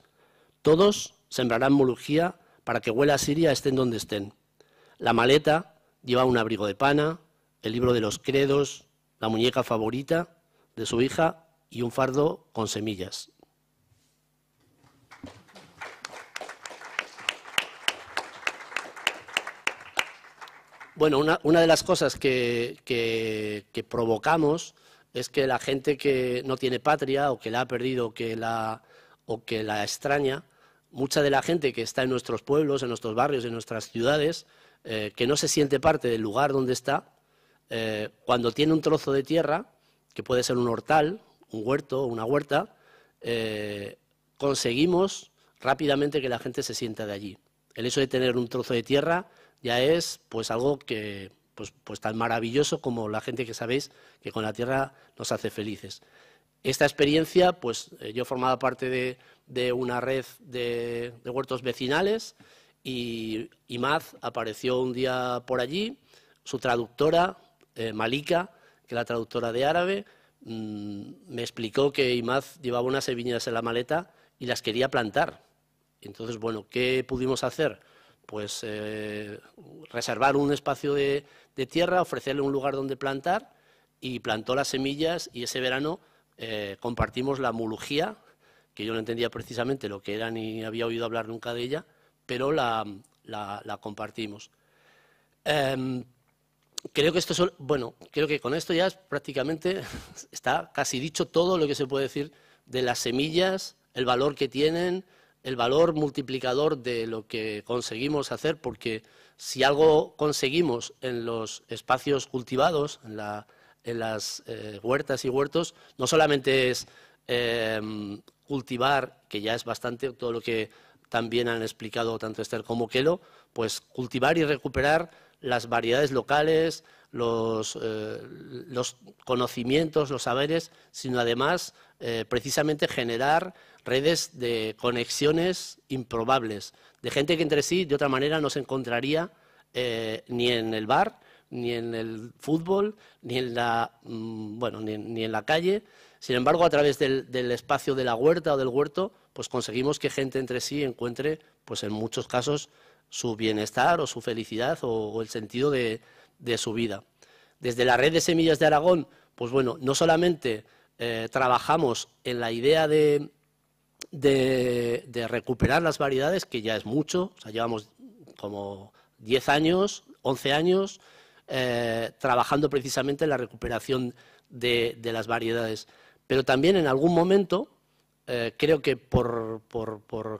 Todos sembrarán molugía para que huela a Siria estén donde estén. La maleta lleva un abrigo de pana, el libro de los credos, la muñeca favorita de su hija y un fardo con semillas. Bueno, una, de las cosas que, provocamos es que la gente que no tiene patria o que la ha perdido o que la extraña, mucha de la gente que está en nuestros pueblos, en nuestros barrios, en nuestras ciudades, eh, que no se siente parte del lugar donde está, eh, cuando tiene un trozo de tierra, que puede ser un hortal, un huerto, o una huerta, eh, conseguimos rápidamente que la gente se sienta de allí. El hecho de tener un trozo de tierra ya es pues algo pues, pues, tan maravilloso como la gente que sabéis que con la tierra nos hace felices. Esta experiencia, pues eh, yo formaba parte de, una red de, huertos vecinales y Imad apareció un día por allí, su traductora, eh, Malika, que es la traductora de árabe, mm, me explicó que Imad llevaba unas semillas en la maleta y las quería plantar. Entonces, bueno, ¿qué pudimos hacer? Pues eh, reservar un espacio de tierra, ofrecerle un lugar donde plantar y plantó las semillas y ese verano eh, compartimos la mulugía, que yo no entendía precisamente lo que era ni había oído hablar nunca de ella, pero la, compartimos. Em, creo que esto es bueno, creo que con esto ya prácticamente está casi dicho todo lo que se puede decir de las semillas, el valor que tienen, el valor multiplicador de lo que conseguimos hacer, porque si algo conseguimos en los espacios cultivados, en la en las eh, huertas y huertos no solamente es em, cultivar, que ya es bastante todo lo que también han explicado tanto Esther como Kelo, pues cultivar y recuperar las variedades locales, los eh, conocimientos, los saberes, sino además eh, precisamente generar redes de conexiones improbables, de gente que entre sí de otra manera no se encontraría ni en el bar ni en el fútbol, ni en la, mm, bueno, ni, en la calle. Sin embargo, a través del, espacio de la huerta o del huerto, pues conseguimos que gente entre sí encuentre, pues en muchos casos, su bienestar o su felicidad o, el sentido de, de, su vida. Desde la red de semillas de Aragón, pues bueno, no solamente eh, trabajamos en la idea de, de, de, recuperar las variedades, que ya es mucho, o sea, llevamos como 10 años, 11 años, eh, trabajando precisamente en la recuperación de, las variedades. Pero también en algún momento, eh, creo que por,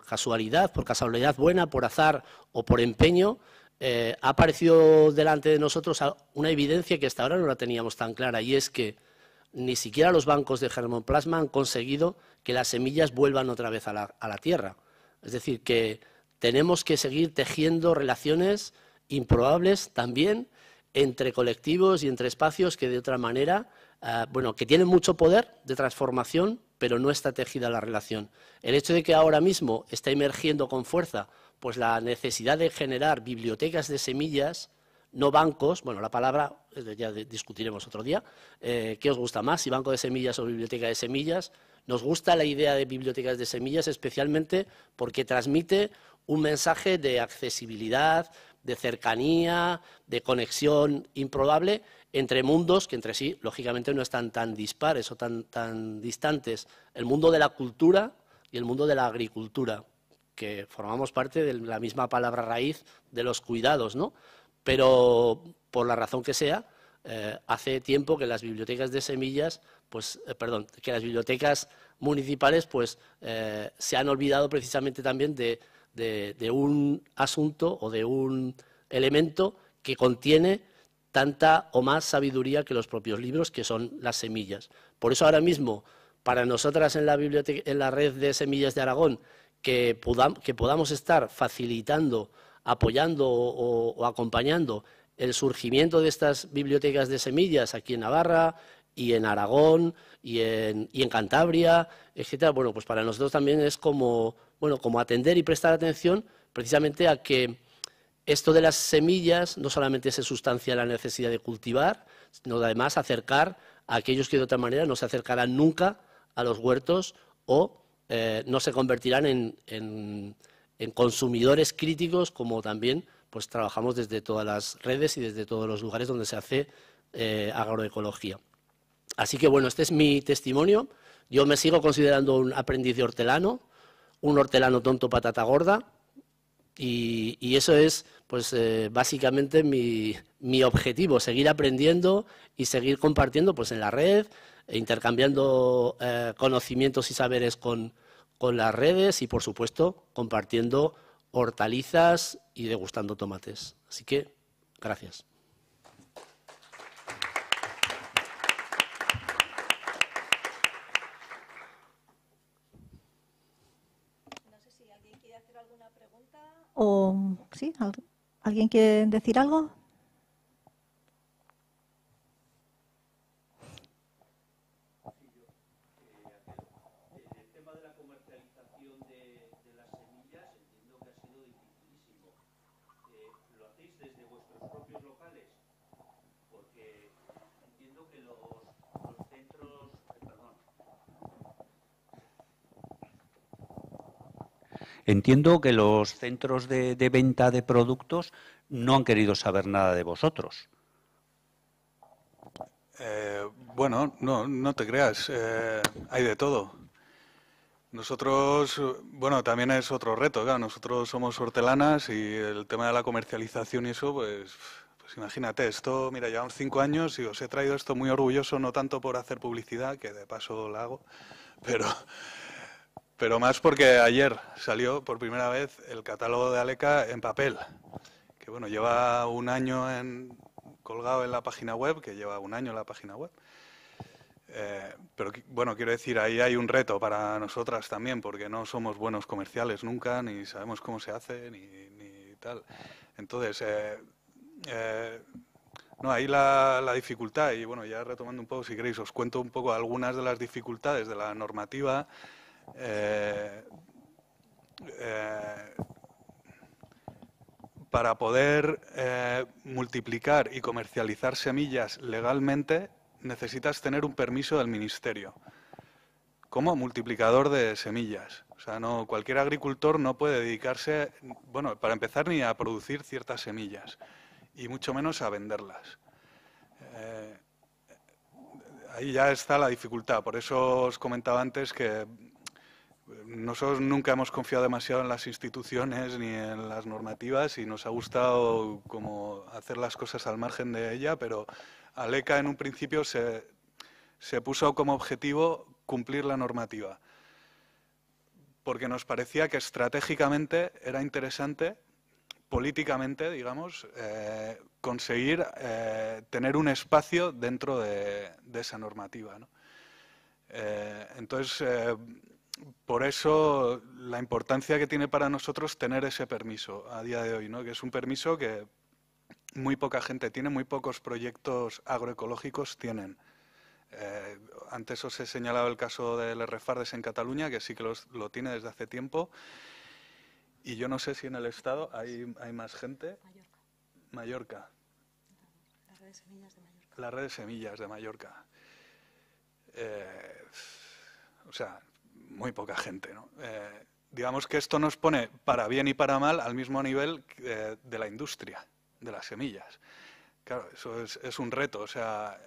casualidad, por casualidad buena, por azar o por empeño, eh, ha aparecido delante de nosotros una evidencia que hasta ahora no la teníamos tan clara, y es que ni siquiera los bancos de germoplasma han conseguido que las semillas vuelvan otra vez a la, a la tierra. Es decir, que tenemos que seguir tejiendo relaciones improbables también entre colectivos y entre espacios que de otra manera, eh, bueno, que tienen mucho poder de transformación, pero no está tejida la relación. El hecho de que ahora mismo está emergiendo con fuerza pues la necesidad de generar bibliotecas de semillas, no bancos, bueno, la palabra eh, ya discutiremos otro día, eh, ¿qué os gusta más, si banco de semillas o biblioteca de semillas? Nos gusta la idea de bibliotecas de semillas especialmente porque transmite un mensaje de accesibilidad, de cercanía, de conexión improbable entre mundos que entre sí, lógicamente, no están tan dispares o tan, tan distantes. El mundo de la cultura y el mundo de la agricultura, que formamos parte de la misma palabra raíz de los cuidados, ¿no? Pero, por la razón que sea, eh, hace tiempo que las bibliotecas de semillas, pues, eh, perdón, que las bibliotecas municipales, pues, eh, se han olvidado precisamente también de de, un asunto o de un elemento que contiene tanta o más sabiduría que los propios libros, que son las semillas. Por eso ahora mismo, para nosotras en la, en la red de semillas de Aragón, que, podamos estar facilitando, apoyando o, acompañando el surgimiento de estas bibliotecas de semillas aquí en Navarra y en Aragón y en, y en Cantabria, etc. Bueno, pues para nosotros también es como bueno, como atender y prestar atención precisamente a que esto de las semillas no solamente se sustancia la necesidad de cultivar, sino además acercar a aquellos que de otra manera no se acercarán nunca a los huertos o eh, no se convertirán en, consumidores críticos, como también pues trabajamos desde todas las redes y desde todos los lugares donde se hace eh, agroecología. Así que bueno, este es mi testimonio. Yo me sigo considerando un aprendiz de hortelano un hortelano tonto patata gorda y, eso es pues eh, básicamente mi, objetivo, seguir aprendiendo y seguir compartiendo pues en la red, e intercambiando eh, conocimientos y saberes con, con las redes y por supuesto compartiendo hortalizas y degustando tomates. Así que, gracias. o sí, ¿alguien quiere decir algo? Entiendo que los centros de, venta de productos no han querido saber nada de vosotros. Eh, bueno, no, no te creas, eh, hay de todo. Nosotros, bueno, también es otro reto, claro, nosotros somos hortelanas y el tema de la comercialización y eso, pues, pues imagínate, esto, mira, llevamos cinco años y os he traído esto muy orgulloso, no tanto por hacer publicidad, que de paso la hago, pero pero más porque ayer salió por primera vez el catálogo de Aleca en papel, que bueno, lleva un año en, colgado en la página web, que lleva un año en la página web. Eh, pero bueno, quiero decir, ahí hay un reto para nosotras también, porque no somos buenos comerciales nunca, ni sabemos cómo se hace, ni, tal. Entonces, eh, eh, no, ahí la, dificultad, y bueno, ya retomando un poco, si queréis, os cuento un poco algunas de las dificultades de la normativa eh, eh, para poder eh, multiplicar y comercializar semillas legalmente necesitas tener un permiso del ministerio como multiplicador de semillas. O sea, no, cualquier agricultor no puede dedicarse, bueno, para empezar ni a producir ciertas semillas y mucho menos a venderlas. ahí ya está la dificultad. Por eso os comentaba antes que nosotros nunca hemos confiado demasiado en las instituciones ni en las normativas y nos ha gustado como hacer las cosas al margen de ella, pero Aleca en un principio se, se puso como objetivo cumplir la normativa, porque nos parecía que estratégicamente era interesante, políticamente, digamos, eh, conseguir eh, tener un espacio dentro de, esa normativa. Eh, entonces, por eso la importancia que tiene para nosotros tener ese permiso a día de hoy, ¿no? que es un permiso que muy poca gente tiene, muy pocos proyectos agroecológicos tienen. Eh, antes os he señalado el caso del Refardes en Cataluña, que sí que lo tiene desde hace tiempo. Y yo no sé si en el Estado hay, más gente. Mallorca. Mallorca. La red de semillas de Mallorca. semillas de Mallorca. Eh, o sea, muy poca gente. Eh, digamos que esto nos pone para bien y para mal al mismo nivel eh, de la industria, de las semillas. Claro, eso es, un reto. O sea,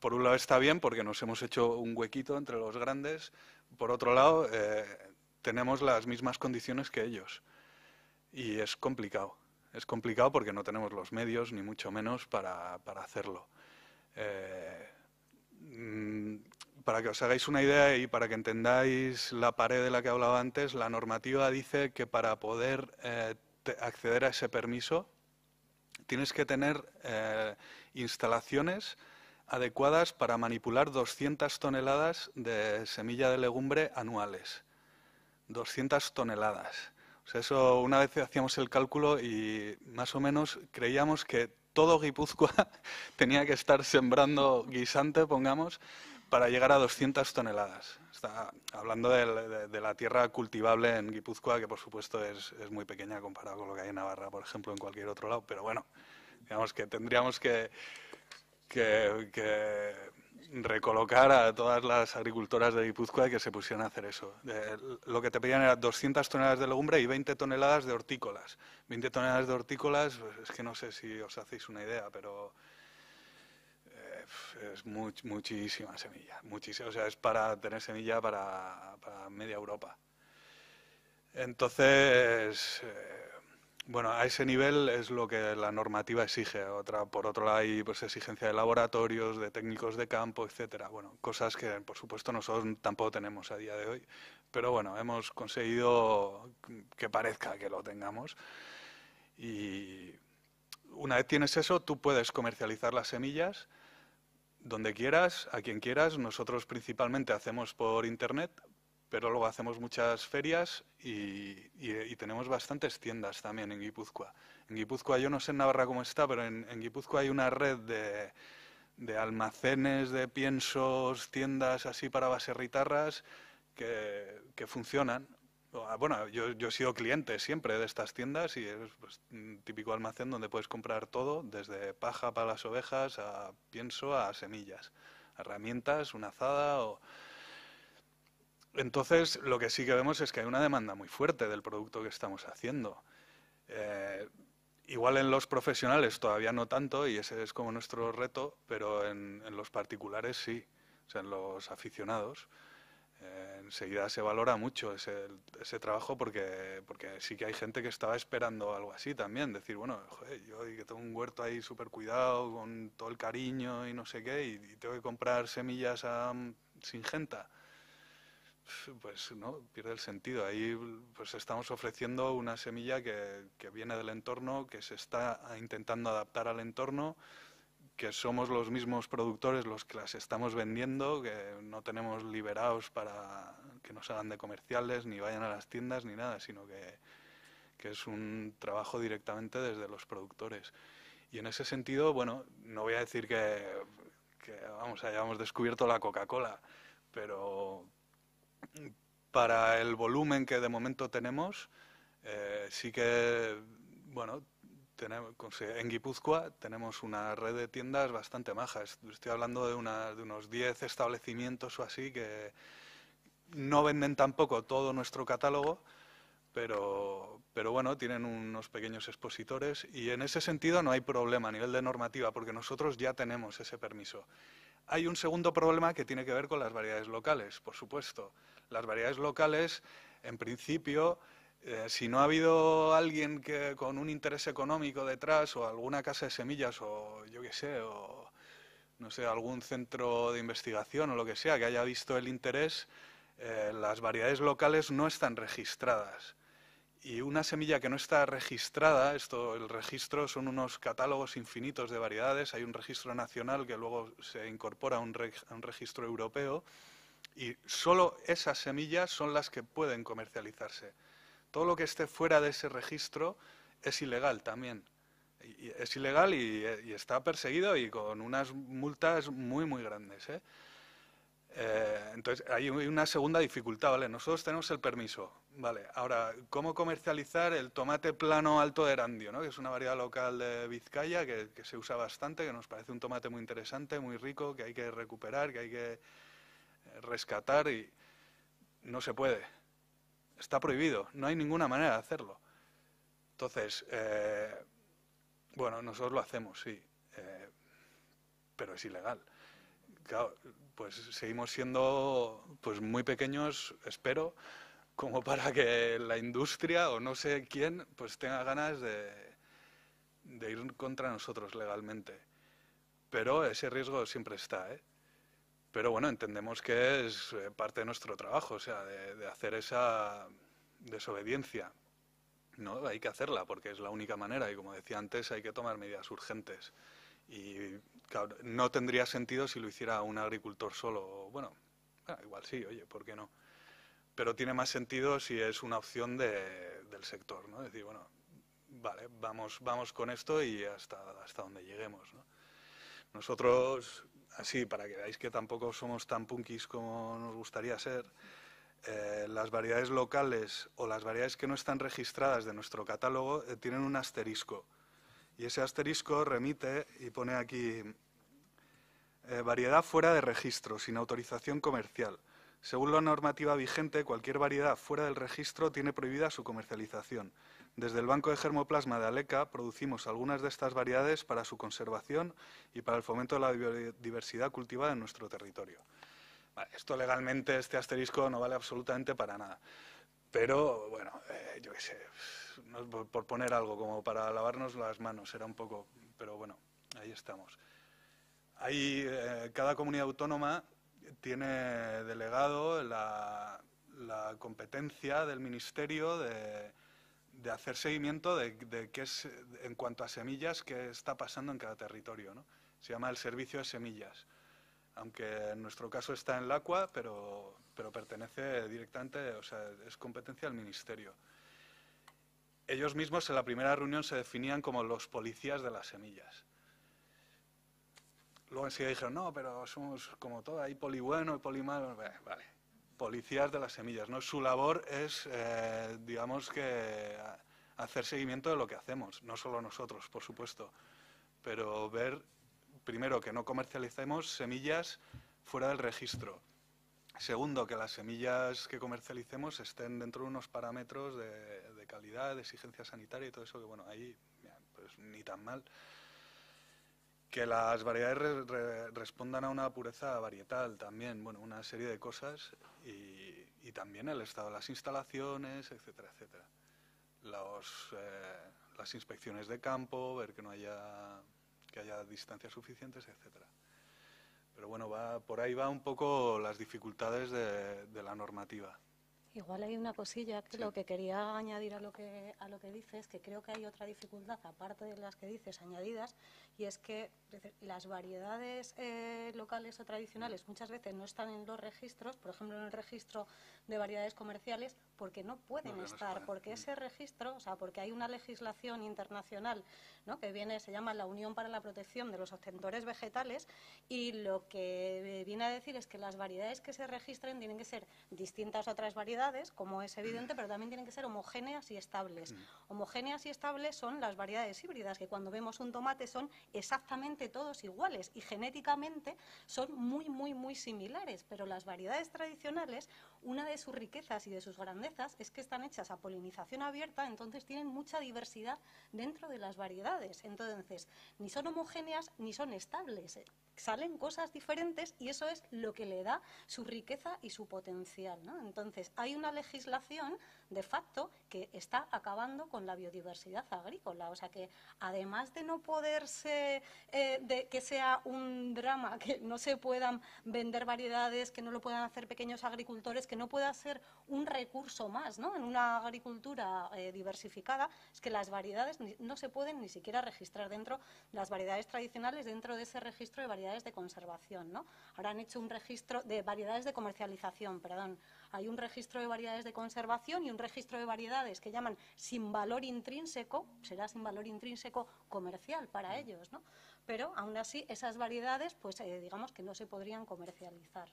por un lado está bien porque nos hemos hecho un huequito entre los grandes. Por otro lado, eh, tenemos las mismas condiciones que ellos. Y es complicado. Es complicado porque no tenemos los medios, ni mucho menos, para, hacerlo. Mm, para que os hagáis una idea y para que entendáis la pared de la que hablaba antes, la normativa dice que para poder eh, acceder a ese permiso tienes que tener eh, instalaciones adecuadas para manipular 200 toneladas de semilla de legumbre anuales. 200 toneladas. eso una vez hacíamos el cálculo y más o menos creíamos que todo Guipúzcoa tenía que estar sembrando guisante, pongamos, para llegar a 200 toneladas. Está hablando de, la tierra cultivable en Guipúzcoa, que por supuesto es, muy pequeña comparado con lo que hay en Navarra, por ejemplo, en cualquier otro lado. Pero bueno, digamos que tendríamos que, recolocar a todas las agricultoras de Guipúzcoa que se pusieran a hacer eso. Eh, lo que te pedían era 200 toneladas de legumbre y 20 toneladas de hortícolas. 20 toneladas de hortícolas, pues es que no sé si os hacéis una idea, pero es much, muchísima semilla, muchísima, o sea, es para tener semilla para, media Europa. Entonces, eh, bueno, a ese nivel es lo que la normativa exige. Otra, por otro lado, hay pues, exigencia de laboratorios, de técnicos de campo, etcétera. Bueno, cosas que, por supuesto, nosotros tampoco tenemos a día de hoy. Pero bueno, hemos conseguido que parezca que lo tengamos. Y una vez tienes eso, tú puedes comercializar las semillas donde quieras, a quien quieras. Nosotros principalmente hacemos por Internet, pero luego hacemos muchas ferias y, tenemos bastantes tiendas también en Guipúzcoa. En Guipúzcoa, yo no sé en Navarra cómo está, pero en, Guipúzcoa hay una red de, almacenes, de piensos, tiendas así para baserritarras que funcionan. Ah, bueno, yo, he sido cliente siempre de estas tiendas y es un pues, típico almacén donde puedes comprar todo, desde paja para las ovejas a pienso a semillas, herramientas, una azada o... Entonces, lo que sí que vemos es que hay una demanda muy fuerte del producto que estamos haciendo. Eh, igual en los profesionales todavía no tanto, y ese es como nuestro reto, pero en, en los particulares sí, o sea, en los aficionados enseguida se valora mucho ese, trabajo porque, porque sí que hay gente que estaba esperando algo así también, decir, bueno, joder, yo que tengo un huerto ahí súper cuidado, con todo el cariño y no sé qué, y, tengo que comprar semillas a, sin gente Pues no, pierde el sentido. Ahí pues estamos ofreciendo una semilla que, que viene del entorno, que se está intentando adaptar al entorno que somos los mismos productores los que las estamos vendiendo, que no tenemos liberados para que no hagan de comerciales, ni vayan a las tiendas, ni nada, sino que, es un trabajo directamente desde los productores. Y en ese sentido, bueno, no voy a decir que, vamos, hayamos descubierto la Coca-Cola, pero para el volumen que de momento tenemos, eh, sí que, bueno, en Guipúzcoa tenemos una red de tiendas bastante majas. Estoy hablando de, unos 10 establecimientos o así que no venden tampoco todo nuestro catálogo, pero bueno, tienen unos pequeños expositores y en ese sentido no hay problema a nivel de normativa porque nosotros ya tenemos ese permiso. Hay un segundo problema que tiene que ver con las variedades locales, por supuesto. Las variedades locales, en principio, eh, si no ha habido alguien con un interés económico detrás o alguna casa de semillas o yo qué sé, o no sé, algún centro de investigación o lo que sea que haya visto el interés, eh, las variedades locales no están registradas. Y una semilla que no está registrada, esto, el registro son unos catálogos infinitos de variedades, hay un registro nacional que luego se incorpora a un registro europeo, y solo esas semillas son las que pueden comercializarse. Todo lo que esté fuera de ese registro es ilegal también. es ilegal y, está perseguido y con unas multas muy, muy grandes. ¿eh? Eh, entonces, hay una segunda dificultad, ¿vale? Nosotros tenemos el permiso, ¿vale? Ahora, ¿cómo comercializar el tomate plano alto de Randio, ¿no? que es una variedad local de Vizcaya que, se usa bastante, que nos parece un tomate muy interesante, muy rico, que hay que recuperar, que hay que rescatar y no se puede. Está prohibido, no hay ninguna manera de hacerlo. Entonces, eh, bueno, nosotros lo hacemos, sí, eh, pero es ilegal. Claro, pues seguimos siendo pues muy pequeños, espero, como para que la industria o no sé quién pues tenga ganas de, de ir contra nosotros legalmente. Pero ese riesgo siempre está, ¿eh? pero bueno, entendemos que es eh, parte de nuestro trabajo, o sea, de, hacer esa desobediencia. No, hay que hacerla porque es la única manera y como decía antes, hay que tomar medidas urgentes. Y no tendría sentido si lo hiciera un agricultor solo. Bueno, ah, igual sí, oye, ¿por qué no? Pero tiene más sentido si es una opción del sector, ¿no? Es decir, bueno, vale, vamos, vamos con esto y hasta, hasta donde lleguemos, Nosotros así, para que veáis que tampoco somos tan punkis como nos gustaría ser, eh, las variedades locales o las variedades que no están registradas de nuestro catálogo eh, tienen un asterisco. Y ese asterisco remite y pone aquí eh, variedad fuera de registro, sin autorización comercial. Según la normativa vigente, cualquier variedad fuera del registro tiene prohibida su comercialización. Desde el Banco de Germoplasma de Aleca producimos algunas de estas variedades para su conservación y para el fomento de la biodiversidad cultivada en nuestro territorio. esto legalmente, este asterisco, no vale absolutamente para nada. Pero, bueno, eh, yo qué sé, por poner algo como para lavarnos las manos, era un poco, pero bueno, ahí estamos. Ahí, eh, cada comunidad autónoma tiene delegado la competencia del Ministerio de de hacer seguimiento de, qué es, en cuanto a semillas, qué está pasando en cada territorio. ¿no? Se llama el servicio de semillas, aunque en nuestro caso está en el ACUA, pero, pero pertenece directamente, o sea, es competencia del Ministerio. Ellos mismos en la primera reunión se definían como los policías de las semillas. Luego enseguida dijeron, no, pero somos como todo, hay poli bueno y poli malo. vale policías de las semillas. ¿no? Su labor es, eh, digamos que, hacer seguimiento de lo que hacemos, no solo nosotros, por supuesto, pero ver, primero, que no comercialicemos semillas fuera del registro. Segundo, que las semillas que comercialicemos estén dentro de unos parámetros de, calidad, de exigencia sanitaria y todo eso, que bueno, ahí pues ni tan mal que las variedades respondan a una pureza varietal también, bueno, una serie de cosas y, también el estado de las instalaciones, etcétera, etcétera. Eh, las inspecciones de campo, ver que no haya que haya distancias suficientes, etcétera. Pero bueno, por ahí va un poco las dificultades de la normativa. Igual hay una cosilla que lo que quería añadir a lo que, a lo que dices, que creo que hay otra dificultad, aparte de las que dices añadidas, y es que las variedades eh, locales o tradicionales muchas veces no están en los registros, por ejemplo en el registro de variedades comerciales, porque no pueden estar, porque ese registro, o sea, porque hay una legislación internacional ¿no? que viene, se llama la Unión para la Protección de los Obtentores Vegetales y lo que eh, viene a decir es que las variedades que se registren tienen que ser distintas a otras variedades, como es evidente, pero también tienen que ser homogéneas y estables. Mm. Homogéneas y estables son las variedades híbridas, que cuando vemos un tomate son exactamente todos iguales y genéticamente son muy, muy, muy similares, pero las variedades tradicionales una de sus riquezas y de sus grandezas es que están hechas a polinización abierta, entonces tienen mucha diversidad dentro de las variedades. Entonces, ni son homogéneas ni son estables. Salen cosas diferentes y eso es lo que le da su riqueza y su potencial. Entonces, hay una legislación de facto que está acabando con la biodiversidad agrícola. O sea que además de no poderse, eh, de que sea un drama, que no se puedan vender variedades, que no lo puedan hacer pequeños agricultores, que no pueda ser un recurso más ¿no? en una agricultura eh, diversificada, es que las variedades no se pueden ni siquiera registrar dentro, las variedades tradicionales dentro de ese registro de variedades de conservación. ¿no? Ahora han hecho un registro de variedades de comercialización, perdón. Hay un registro de variedades de conservación y un registro de variedades que llaman sin valor intrínseco, será sin valor intrínseco comercial para mm. ellos, ¿no? Pero aún así esas variedades, pues eh, digamos que no se podrían comercializar.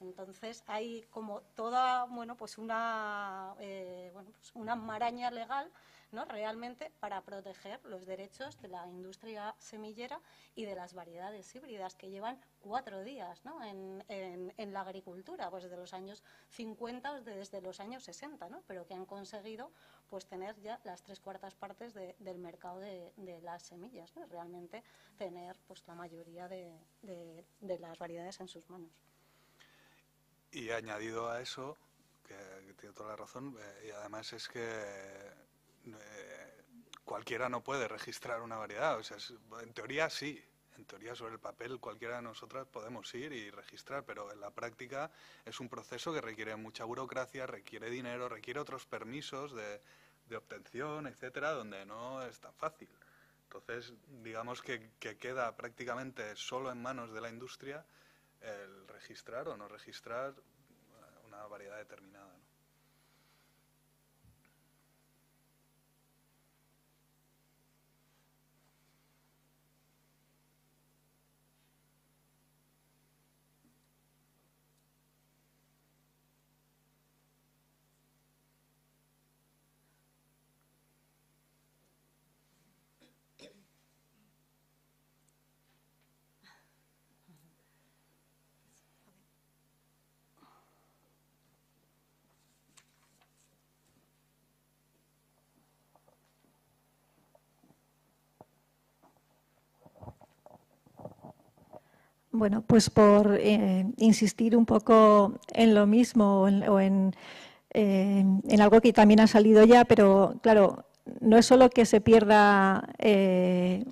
Entonces hay como toda, bueno, pues una, eh, bueno, pues una maraña legal ¿no? realmente para proteger los derechos de la industria semillera y de las variedades híbridas que llevan cuatro días ¿no? en, en, la agricultura, pues desde los años 50 o desde los años 60, pero que han conseguido pues tener ya las tres cuartas partes del mercado de, las semillas, realmente tener pues la mayoría de, las variedades en sus manos. Y añadido a eso, que, tiene toda la razón, eh, y además es que eh, cualquiera no puede registrar una variedad. O sea, en teoría sí, en teoría sobre el papel cualquiera de nosotras podemos ir y registrar, pero en la práctica es un proceso que requiere mucha burocracia, requiere dinero, requiere otros permisos de, obtención, etcétera, donde no es tan fácil. Entonces, digamos que, queda prácticamente solo en manos de la industria el registrar o no registrar una variedad determinada. Bueno, pues por eh, insistir un poco en lo mismo o en, eh, en, algo que también ha salido ya, pero claro, no es solo que se pierda eh,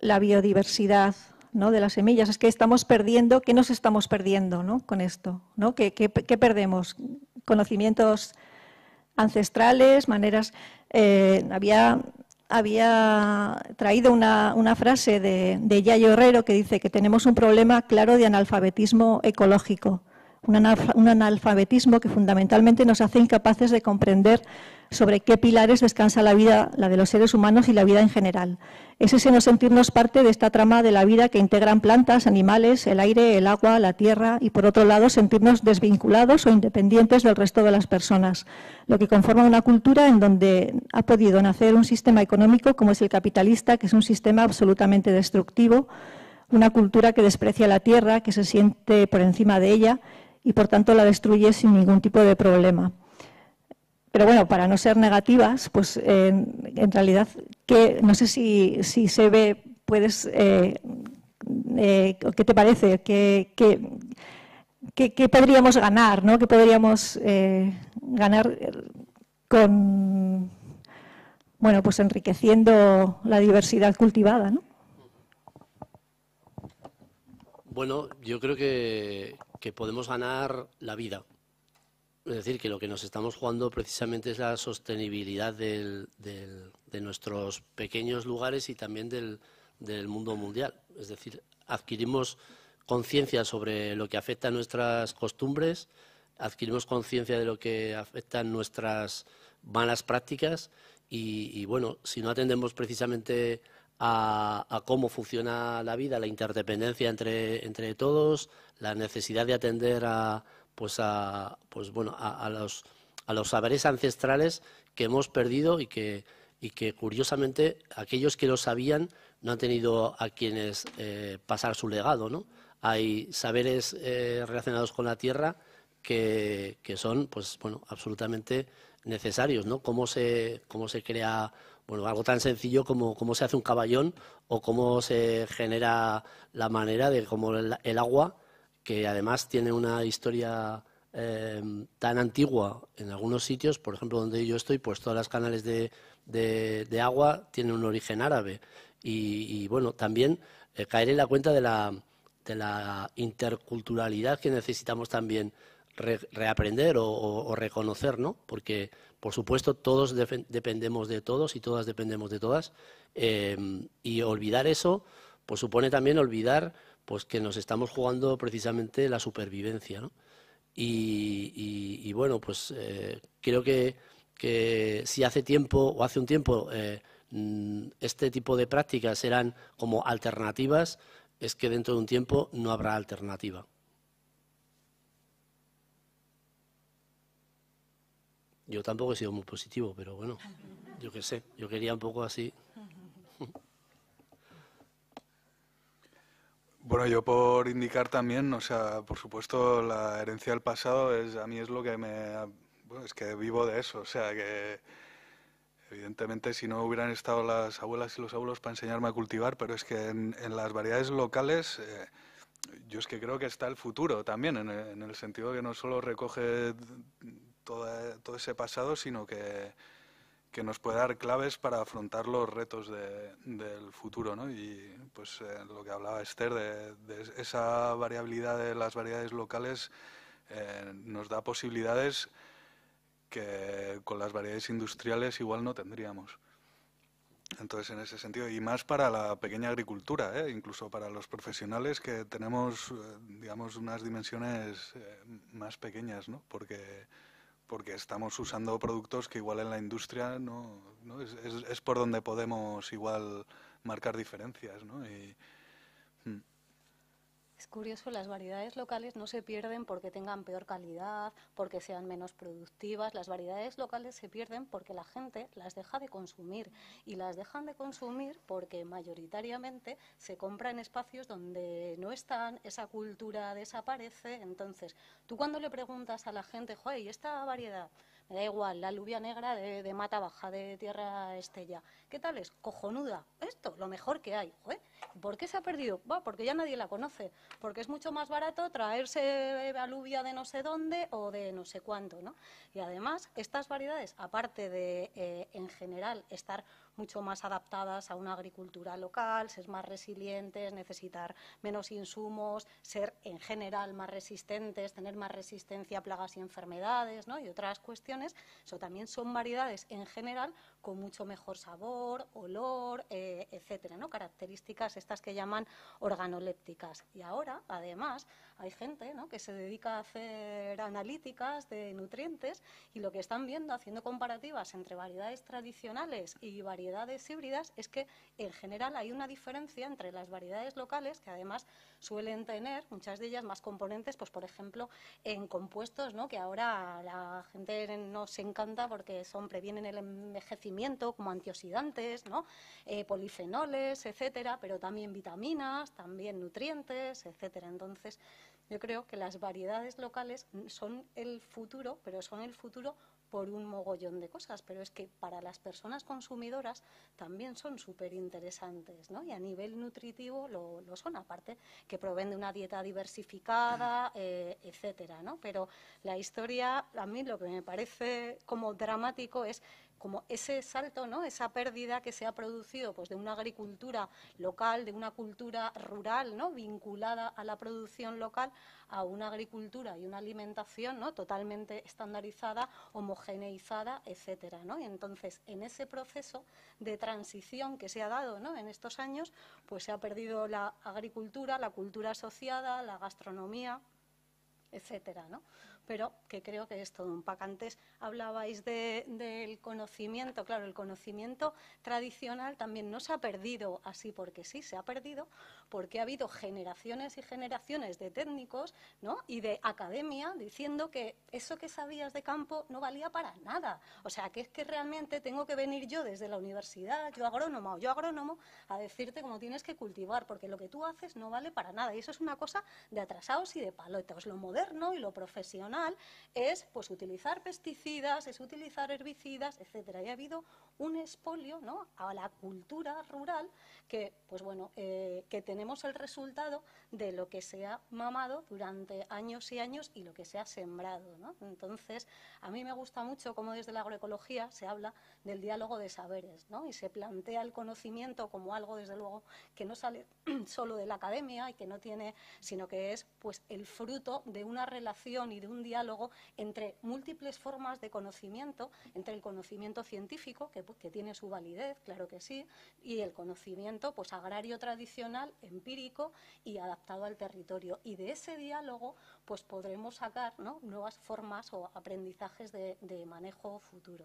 la biodiversidad ¿no? de las semillas, es que estamos perdiendo, ¿qué nos estamos perdiendo con esto? ¿no? qué perdemos? Conocimientos ancestrales, maneras... había había traído una, frase de, de, Yayo Herrero que dice que tenemos un problema claro de analfabetismo ecológico, un, analfabetismo que fundamentalmente nos hace incapaces de comprender sobre qué pilares descansa la vida, la de los seres humanos y la vida en general. Es ese no sentirnos parte de esta trama de la vida que integran plantas, animales, el aire, el agua, la tierra y, por otro lado, sentirnos desvinculados o independientes del resto de las personas, lo que conforma una cultura en donde ha podido nacer un sistema económico como es el capitalista, que es un sistema absolutamente destructivo, una cultura que desprecia la tierra, que se siente por encima de ella y, por tanto, la destruye sin ningún tipo de problema. Pero bueno, para no ser negativas, pues en realidad, que no sé si, se ve, puedes, eh, eh, ¿qué te parece? ¿Qué, podríamos ganar? ¿no? ¿Qué podríamos eh, ganar con, bueno, pues enriqueciendo la diversidad cultivada? Bueno, yo creo que, que podemos ganar la vida es decir, que lo que nos estamos jugando precisamente es la sostenibilidad de nuestros pequeños lugares y también del, mundo mundial. Es decir, adquirimos conciencia sobre lo que afecta a nuestras costumbres, adquirimos conciencia de lo que afecta nuestras malas prácticas y, bueno, si no atendemos precisamente a, cómo funciona la vida, la interdependencia entre, entre todos, la necesidad de atender a pues a, pues bueno, a, los, saberes ancestrales que hemos perdido y que, y que curiosamente aquellos que lo sabían no han tenido a quienes eh, pasar su legado. Hay saberes eh, relacionados con la tierra que, son pues, bueno, absolutamente necesarios. ¿no? ¿Cómo, se, crea bueno, algo tan sencillo como cómo se hace un caballón o cómo se genera la manera de cómo el agua que además tiene una historia em, tan antigua en algunos sitios, por ejemplo donde yo estoy, pues todas las canales de, agua tienen un origen árabe. Y, bueno, también eh, caer en la cuenta de la, interculturalidad que necesitamos también reaprender o, reconocer, ¿no? Porque, por supuesto, todos dependemos de todos y todas dependemos de todas. Em, y olvidar eso, pues supone también olvidar pues que nos estamos jugando precisamente la supervivencia. ¿no? Y, bueno, pues eh, creo que, si hace tiempo o hace un tiempo eh, mm, este tipo de prácticas eran como alternativas, es que dentro de un tiempo no habrá alternativa. Yo tampoco he sido muy positivo, pero bueno, yo qué sé, yo quería un poco así. Bueno, yo por indicar también, o sea, por supuesto la herencia del pasado es a mí es lo que me bueno, es que vivo de eso, o sea que evidentemente si no hubieran estado las abuelas y los abuelos para enseñarme a cultivar, pero es que en, las variedades locales eh, yo es que creo que está el futuro también, en, el sentido de que no solo recoge todo ese pasado, sino que que nos puede dar claves para afrontar los retos del futuro, ¿no? Y pues eh, lo que hablaba Esther de, esa variabilidad de las variedades locales eh, nos da posibilidades que con las variedades industriales igual no tendríamos. Entonces, en ese sentido, y más para la pequeña agricultura, ¿eh? incluso para los profesionales que tenemos, digamos, unas dimensiones más pequeñas, ¿no? Porque porque estamos usando productos que igual en la industria no, no es, es, por donde podemos igual marcar diferencias, ¿no? Y, es curioso, las variedades locales no se pierden porque tengan peor calidad, porque sean menos productivas. Las variedades locales se pierden porque la gente las deja de consumir. Y las dejan de consumir porque mayoritariamente se compra en espacios donde no están, esa cultura desaparece. Entonces, tú cuando le preguntas a la gente, joder, esta variedad? me da igual, la aluvia negra de, mata baja, de tierra estella. ¿Qué tal es? Cojonuda. Esto, lo mejor que hay. ¿Por qué se ha perdido? porque ya nadie la conoce, porque es mucho más barato traerse alubia de no sé dónde o de no sé cuánto, ¿no? Y además, estas variedades, aparte de eh, en general estar mucho más adaptadas a una agricultura local, ser más resilientes, necesitar menos insumos, ser en general más resistentes, tener más resistencia a plagas y enfermedades ¿no? y otras cuestiones. Eso también son variedades en general con mucho mejor sabor, olor, eh, etcétera, ¿no? Características estas que llaman organolépticas. Y ahora, además, hay gente ¿no? que se dedica a hacer analíticas de nutrientes y lo que están viendo, haciendo comparativas entre variedades tradicionales y variedades híbridas, es que en general hay una diferencia entre las variedades locales, que además suelen tener, muchas de ellas, más componentes, pues por ejemplo, en compuestos, ¿no? que ahora la gente nos encanta porque son previenen el envejecimiento como antioxidantes, eh, polifenoles, etcétera, pero también vitaminas, también nutrientes, etcétera. Entonces, yo creo que las variedades locales son el futuro, pero son el futuro por un mogollón de cosas, pero es que para las personas consumidoras también son súper interesantes, ¿no? Y a nivel nutritivo lo, son, aparte que proveen de una dieta diversificada, mm. eh, etcétera, ¿no? Pero la historia, a mí lo que me parece como dramático es como ese salto, ¿no? esa pérdida que se ha producido pues, de una agricultura local, de una cultura rural ¿no? vinculada a la producción local, a una agricultura y una alimentación ¿no? totalmente estandarizada, homogeneizada, etcétera. ¿no? Y entonces, en ese proceso de transición que se ha dado ¿no? en estos años, pues se ha perdido la agricultura, la cultura asociada, la gastronomía, etcétera. ¿no? pero que creo que es todo un pac Antes hablabais del conocimiento, claro, el conocimiento tradicional también no se ha perdido así porque sí, se ha perdido porque ha habido generaciones y generaciones de técnicos ¿no? y de academia diciendo que eso que sabías de campo no valía para nada. O sea, que es que realmente tengo que venir yo desde la universidad, yo agrónoma o yo agrónomo, a decirte cómo tienes que cultivar, porque lo que tú haces no vale para nada. Y eso es una cosa de atrasados y de palotas, lo moderno y lo profesional es pues utilizar pesticidas, es utilizar herbicidas, etcétera. Y ha habido un expolio ¿no? a la cultura rural que, pues bueno, eh, que tenemos el resultado de lo que se ha mamado durante años y años y lo que se ha sembrado. Entonces, a mí me gusta mucho cómo desde la agroecología se habla del diálogo de saberes ¿no? y se plantea el conocimiento como algo, desde luego, que no sale solo de la academia y que no tiene, sino que es pues el fruto de una relación y de un diálogo entre múltiples formas de conocimiento, entre el conocimiento científico, pues, que, tiene su validez, claro que sí, y el conocimiento pues, agrario tradicional, empírico y adaptado al territorio. Y de ese diálogo pues, podremos sacar nuevas formas o aprendizajes de, manejo futuro.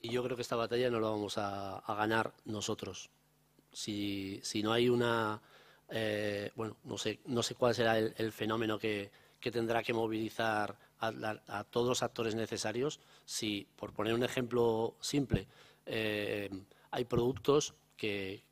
Y yo creo que esta batalla no la vamos a, ganar nosotros. si, no hay una eh, bueno, no sé, cuál será el, fenómeno que, tendrá que movilizar a, todos los actores necesarios si, por poner un ejemplo simple, eh, hay productos que,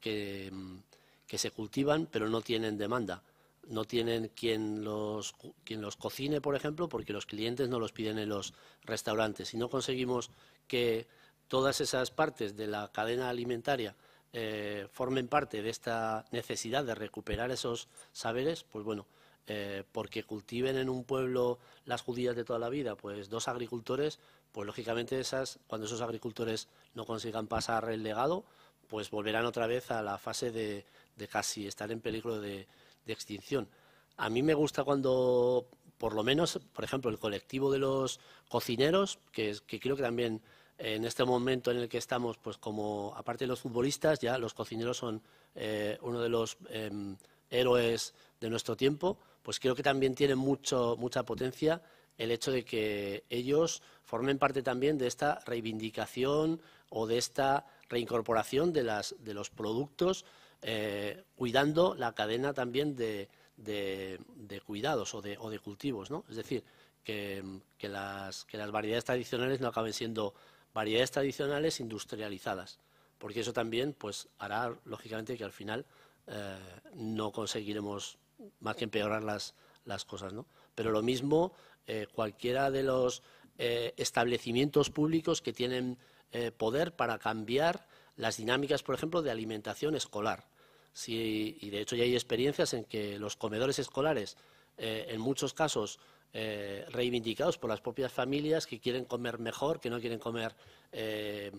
se cultivan pero no tienen demanda. No tienen quien los, quien los cocine, por ejemplo, porque los clientes no los piden en los restaurantes. Si no conseguimos que todas esas partes de la cadena alimentaria eh, formen parte de esta necesidad de recuperar esos saberes, pues bueno, eh, porque cultiven en un pueblo las judías de toda la vida, pues dos agricultores, pues lógicamente esas, cuando esos agricultores no consigan pasar el legado, pues volverán otra vez a la fase de, casi estar en peligro de, extinción. A mí me gusta cuando, por lo menos, por ejemplo, el colectivo de los cocineros, que creo que también en este momento en el que estamos, pues como aparte de los futbolistas, ya los cocineros son eh, uno de los em, héroes de nuestro tiempo, pues creo que también tiene mucho, mucha potencia el hecho de que ellos formen parte también de esta reivindicación o de esta reincorporación de, los productos, eh, cuidando la cadena también de, cuidados o de, cultivos, ¿no? Es decir, que las variedades tradicionales no acaben siendo variedades tradicionales industrializadas, porque eso también pues, hará, lógicamente, que al final eh, no conseguiremos más que empeorar las, cosas. ¿no? Pero lo mismo, eh, cualquiera de los eh, establecimientos públicos que tienen poder para cambiar las dinámicas, por ejemplo, de alimentación escolar. y de hecho ya hay experiencias en que los comedores escolares, en muchos casos, eh, reivindicados por las propias familias que quieren comer mejor, que no quieren comer eh,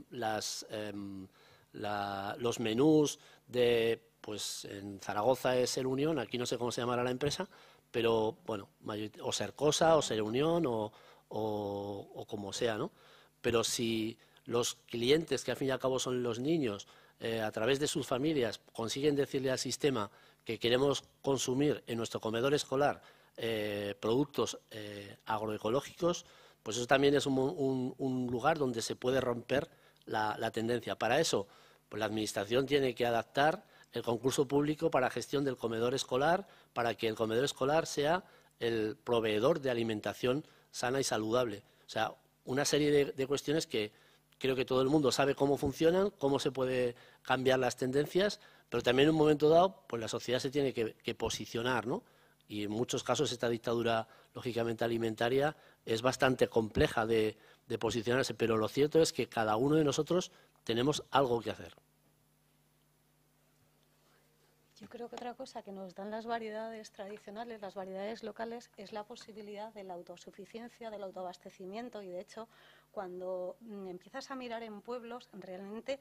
em, los menús de, pues en Zaragoza es el Unión, aquí no sé cómo se llamará la empresa, pero bueno, o ser cosa, o ser Unión, o, como sea, ¿no? Pero si los clientes, que al fin y al cabo son los niños, eh, a través de sus familias consiguen decirle al sistema que queremos consumir en nuestro comedor escolar eh, productos eh, agroecológicos, pues eso también es un, lugar donde se puede romper la, tendencia. Para eso, pues la Administración tiene que adaptar el concurso público para gestión del comedor escolar, para que el comedor escolar sea el proveedor de alimentación sana y saludable. O sea, una serie de, cuestiones que creo que todo el mundo sabe cómo funcionan, cómo se puede cambiar las tendencias, pero también en un momento dado, pues la sociedad se tiene que, que posicionar, ¿no? y en muchos casos esta dictadura, lógicamente, alimentaria es bastante compleja de, posicionarse, pero lo cierto es que cada uno de nosotros tenemos algo que hacer. Yo creo que otra cosa que nos dan las variedades tradicionales, las variedades locales, es la posibilidad de la autosuficiencia, del autoabastecimiento y de hecho cuando mm, empiezas a mirar en pueblos realmente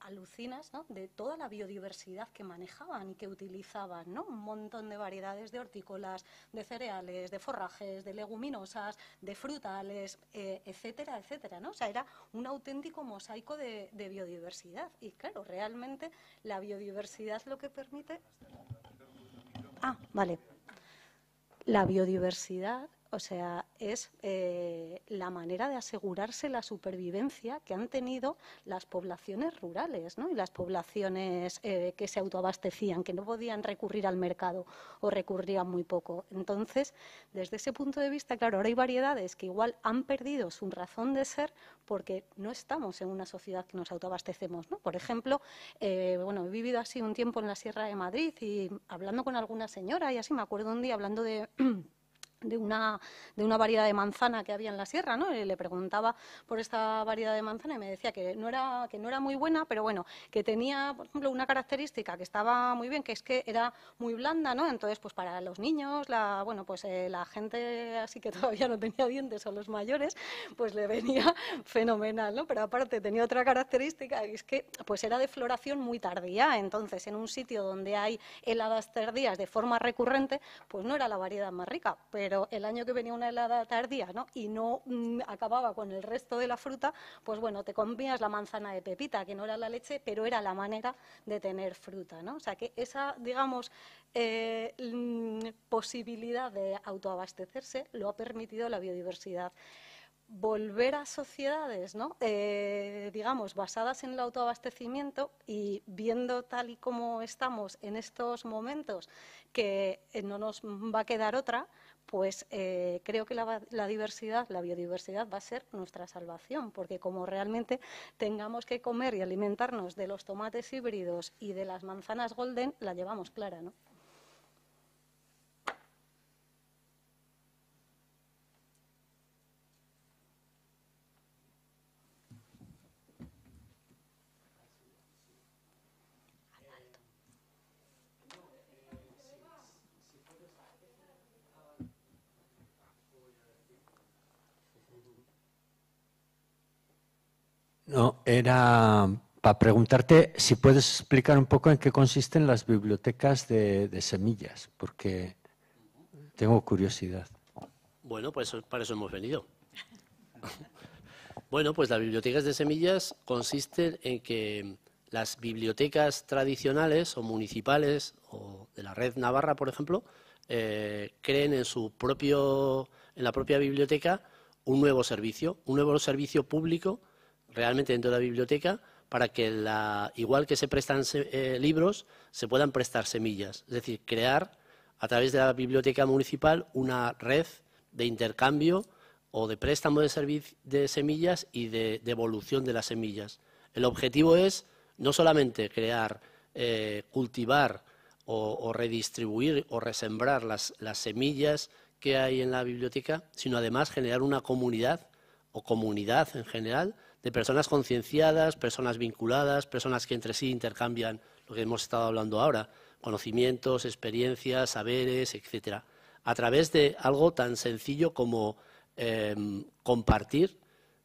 alucinas de toda la biodiversidad que manejaban y que utilizaban, ¿no? Un montón de variedades de hortícolas, de cereales, de forrajes, de leguminosas, de frutales, eh, etcétera, etcétera, ¿no? O sea, era un auténtico mosaico de, biodiversidad. Y claro, realmente la biodiversidad lo que permite... Ah, vale. La biodiversidad o sea, es eh, la manera de asegurarse la supervivencia que han tenido las poblaciones rurales ¿no? y las poblaciones eh, que se autoabastecían, que no podían recurrir al mercado o recurrían muy poco. Entonces, desde ese punto de vista, claro, ahora hay variedades que igual han perdido su razón de ser porque no estamos en una sociedad que nos autoabastecemos. ¿no? Por ejemplo, eh, bueno, he vivido así un tiempo en la Sierra de Madrid y hablando con alguna señora y así me acuerdo un día hablando de... de una, de una variedad de manzana que había en la sierra, ¿no? Le preguntaba por esta variedad de manzana y me decía que no era, que no era muy buena, pero bueno, que tenía, por ejemplo, una característica que estaba muy bien, que es que era muy blanda, ¿no? Entonces, pues para los niños, la, bueno, pues eh, la gente así que todavía no tenía dientes o los mayores, pues le venía fenomenal, ¿no? Pero aparte tenía otra característica, y es que pues era de floración muy tardía, entonces en un sitio donde hay heladas tardías de forma recurrente, pues no era la variedad más rica, pero pero el año que venía una helada tardía y no mm, acababa con el resto de la fruta, pues bueno, te comías la manzana de pepita, que no era la leche, pero era la manera de tener fruta. O sea que esa, digamos, eh, mm, posibilidad de autoabastecerse lo ha permitido la biodiversidad volver a sociedades, eh, digamos, basadas en el autoabastecimiento y viendo tal y como estamos en estos momentos que eh, no nos va a quedar otra, pues eh, creo que la, la, diversidad, la biodiversidad va a ser nuestra salvación, porque como realmente tengamos que comer y alimentarnos de los tomates híbridos y de las manzanas golden, la llevamos clara, ¿no? era para preguntarte si puedes explicar un poco en qué consisten las bibliotecas de, semillas, porque tengo curiosidad. Bueno, pues para eso hemos venido. bueno, pues las bibliotecas de semillas consisten en que las bibliotecas tradicionales o municipales o de la red navarra, por ejemplo, eh, creen en su propio, en la propia biblioteca un nuevo servicio, un nuevo servicio público realmente dentro de la biblioteca para que, igual que se prestan eh, libros, se puedan prestar semillas. Es decir, crear a través de la biblioteca municipal una red de intercambio o de préstamo de, semillas y de devolución de, las semillas. El objetivo es no solamente crear, eh, cultivar o, redistribuir o resembrar las semillas que hay en la biblioteca, sino además generar una comunidad o comunidad en general de personas concienciadas, personas vinculadas, personas que entre sí intercambian lo que hemos estado hablando ahora, conocimientos, experiencias, saberes, etcétera, a través de algo tan sencillo como em, compartir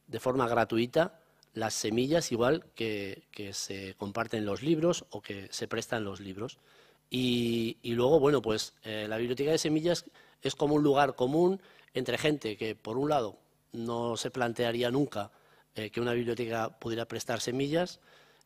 de forma gratuita las semillas igual que, se comparten los libros o que se prestan los libros. Y, luego, bueno, pues eh, la biblioteca de semillas es como un lugar común entre gente que, por un lado, no se plantearía nunca eh, que una biblioteca pudiera prestar semillas,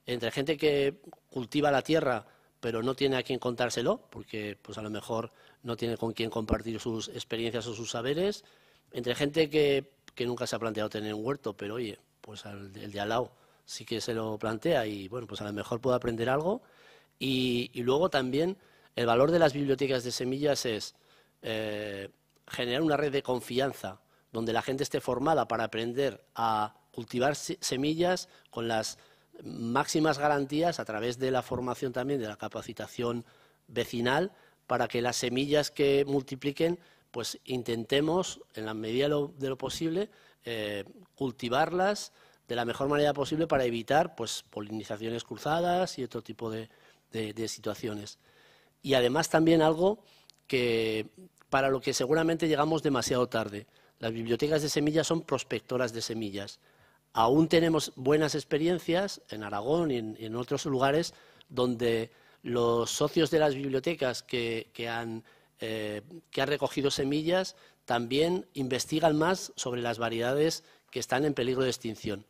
entre gente que cultiva la tierra pero no tiene a quien contárselo, porque pues a lo mejor no tiene con quién compartir sus experiencias o sus saberes, entre gente que, nunca se ha planteado tener un huerto, pero oye, pues el de al lado sí que se lo plantea y bueno, pues a lo mejor puede aprender algo. Y, luego también el valor de las bibliotecas de semillas es eh, generar una red de confianza donde la gente esté formada para aprender a cultivar semillas con las máximas garantías a través de la formación también, de la capacitación vecinal, para que las semillas que multipliquen, pues intentemos, en la medida de lo posible, eh, cultivarlas de la mejor manera posible para evitar pues, polinizaciones cruzadas y otro tipo de, de situaciones. Y además también algo que para lo que seguramente llegamos demasiado tarde, las bibliotecas de semillas son prospectoras de semillas. Aún tenemos buenas experiencias en Aragón y en, otros lugares donde los socios de las bibliotecas eh, que, han, recogido semillas también investigan más sobre las variedades que están en peligro de extinción.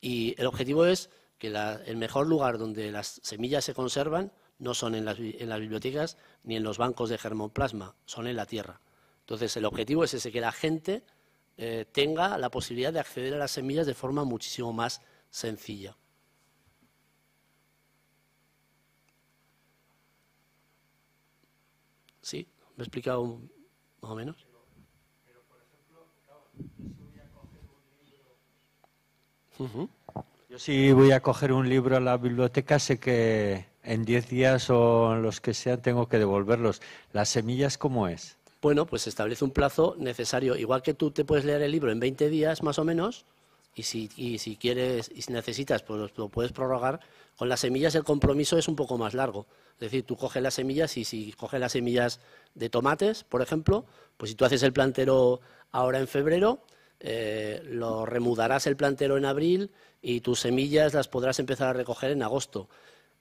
Y el objetivo es que el mejor lugar donde las semillas se conservan no son en las bibliotecas ni en los bancos de germoplasma, son en la tierra. Entonces, el objetivo es ese, que la gente eh, tenga la posibilidad de acceder a las semillas de forma muchísimo más sencilla. ¿Sí? ¿Me he explicado más o menos? Yo sí voy a coger un libro a la biblioteca, sé que en 10 días o los que sean tengo que devolverlos. ¿Las semillas cómo es? bueno, pues establece un plazo necesario. Igual que tú te puedes leer el libro en 20 días más o menos, y si, quieres y si necesitas, pues lo puedes prorrogar. Con las semillas el compromiso es un poco más largo. Es decir, tú coges las semillas y si coges las semillas de tomates, por ejemplo, pues si tú haces el plantero ahora en febrero, eh, lo remudarás el plantero en abril y tus semillas las podrás empezar a recoger en agosto.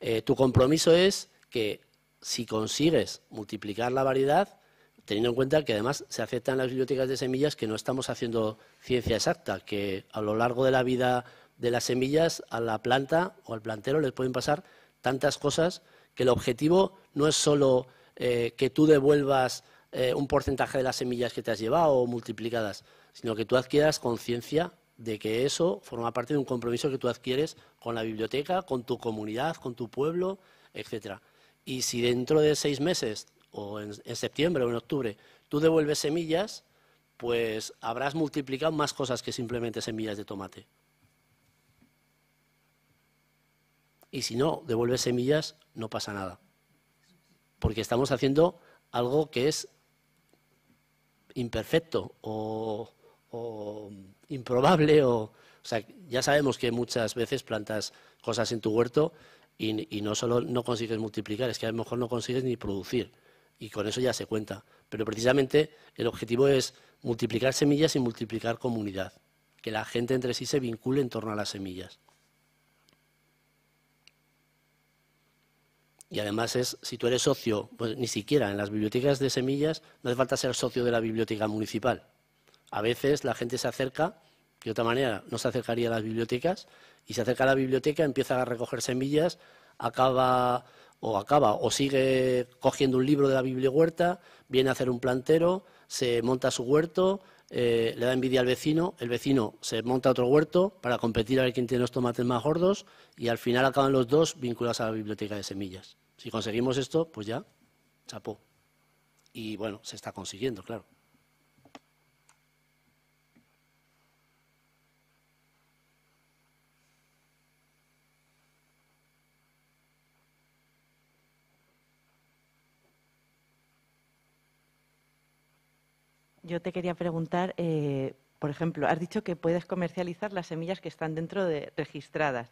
Eh, tu compromiso es que si consigues multiplicar la variedad, teniendo en cuenta que además se aceptan las bibliotecas de semillas que no estamos haciendo ciencia exacta, que a lo largo de la vida de las semillas a la planta o al plantero les pueden pasar tantas cosas que el objetivo no es solo eh, que tú devuelvas eh, un porcentaje de las semillas que te has llevado o multiplicadas, sino que tú adquieras conciencia de que eso forma parte de un compromiso que tú adquieres con la biblioteca, con tu comunidad, con tu pueblo, etcétera. Y si dentro de seis meses o en, septiembre o en octubre tú devuelves semillas, pues habrás multiplicado más cosas que simplemente semillas de tomate. Y si no devuelves semillas, no pasa nada. Porque estamos haciendo algo que es imperfecto o, improbable o, ya sabemos que muchas veces plantas cosas en tu huerto y, y, no solo no consigues multiplicar, es que a lo mejor no consigues ni producir y con eso ya se cuenta. Pero precisamente el objetivo es multiplicar semillas y multiplicar comunidad, que la gente entre sí se vincule en torno a las semillas. Y además es, si tú eres socio, pues ni siquiera en las bibliotecas de semillas no hace falta ser socio de la biblioteca municipal. A veces la gente se acerca, que de otra manera no se acercaría a las bibliotecas, y se acerca a la biblioteca, empieza a recoger semillas, acaba o acaba, o sigue cogiendo un libro de la bibliohuerta, viene a hacer un plantero, se monta su huerto, eh, le da envidia al vecino, el vecino se monta otro huerto para competir a ver quién tiene los tomates más gordos y al final acaban los dos vinculados a la biblioteca de semillas. Si conseguimos esto, pues ya, chapó. Y bueno, se está consiguiendo, claro. yo te quería preguntar, eh, por ejemplo, has dicho que puedes comercializar las semillas que están dentro de registradas.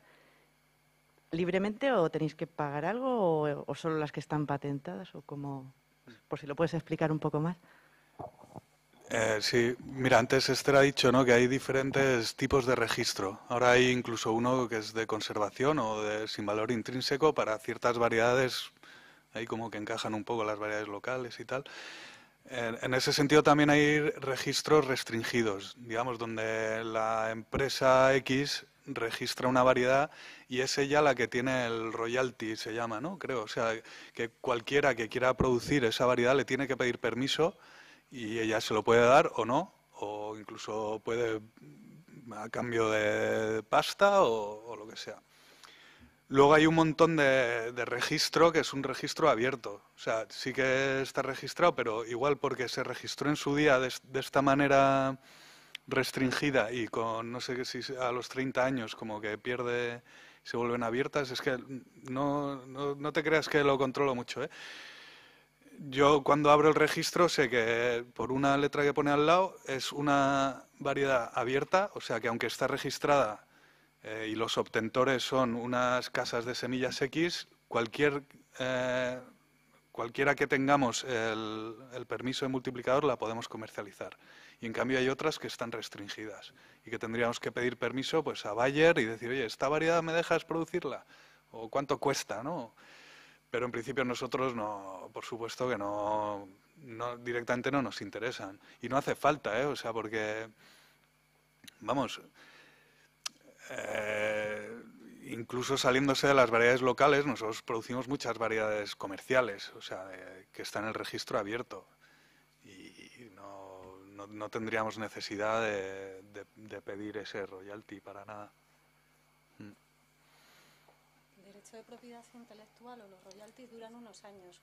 ¿Libremente o tenéis que pagar algo o, solo las que están patentadas o como, por si lo puedes explicar un poco más? Eh, sí, mira, antes Esther ha dicho ¿no? que hay diferentes tipos de registro. Ahora hay incluso uno que es de conservación o de sin valor intrínseco para ciertas variedades, ahí como que encajan un poco las variedades locales y tal. En ese sentido también hay registros restringidos, digamos, donde la empresa X registra una variedad y es ella la que tiene el royalty, se llama, ¿no? Creo, o sea, que cualquiera que quiera producir esa variedad le tiene que pedir permiso y ella se lo puede dar o no, o incluso puede a cambio de pasta o, o lo que sea. Luego hay un montón de, registro que es un registro abierto. O sea, sí que está registrado, pero igual porque se registró en su día de, esta manera restringida y con, no sé si a los 30 años como que pierde, se vuelven abiertas, es que no, no, te creas que lo controlo mucho. ¿eh? Yo cuando abro el registro sé que por una letra que pone al lado es una variedad abierta, o sea que aunque está registrada eh, y los obtentores son unas casas de semillas X, cualquier, eh, cualquiera que tengamos el, el, permiso de multiplicador la podemos comercializar. Y en cambio hay otras que están restringidas y que tendríamos que pedir permiso pues, a Bayer y decir, oye, ¿esta variedad me dejas producirla? ¿O cuánto cuesta? ¿no? Pero en principio nosotros no, por supuesto que no, no directamente no nos interesan. Y no hace falta, ¿eh? o sea, porque, vamos, eh, incluso saliéndose de las variedades locales, nosotros producimos muchas variedades comerciales, o sea, que están en el registro abierto. Y no, no, tendríamos necesidad de, de pedir ese royalty para nada derecho de propiedad intelectual o los royalties duran unos años.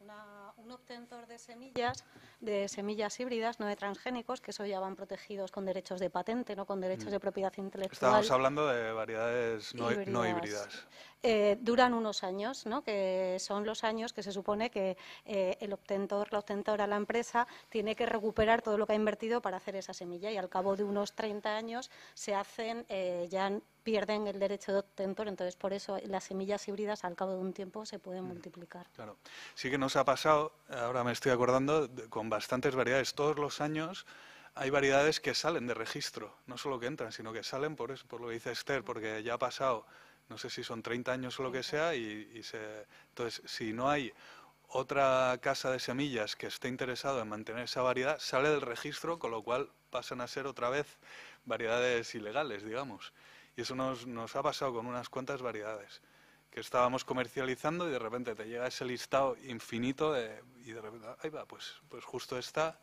un obtentor de semillas, de semillas híbridas, no de transgénicos, que eso ya van protegidos con derechos de patente, no con derechos mm. de propiedad intelectual. Estamos hablando de variedades no No híbridas. Eh, duran unos años, ¿no? que son los años que se supone que eh, el obtentor, la obtentora, la empresa, tiene que recuperar todo lo que ha invertido para hacer esa semilla y al cabo de unos 30 años se hacen, eh, ya pierden el derecho de obtentor, entonces por eso las semillas híbridas al cabo de un tiempo se pueden multiplicar. Claro, sí que nos ha pasado, ahora me estoy acordando, con bastantes variedades, todos los años hay variedades que salen de registro, no solo que entran, sino que salen por eso, por lo que dice Esther, porque ya ha pasado no sé si son 30 años o lo que sea, y, se, entonces si no hay otra casa de semillas que esté interesado en mantener esa variedad, sale del registro, con lo cual pasan a ser otra vez variedades ilegales, digamos. Y eso nos, ha pasado con unas cuantas variedades que estábamos comercializando y de repente te llega ese listado infinito y de repente, ahí va, pues, pues justo está.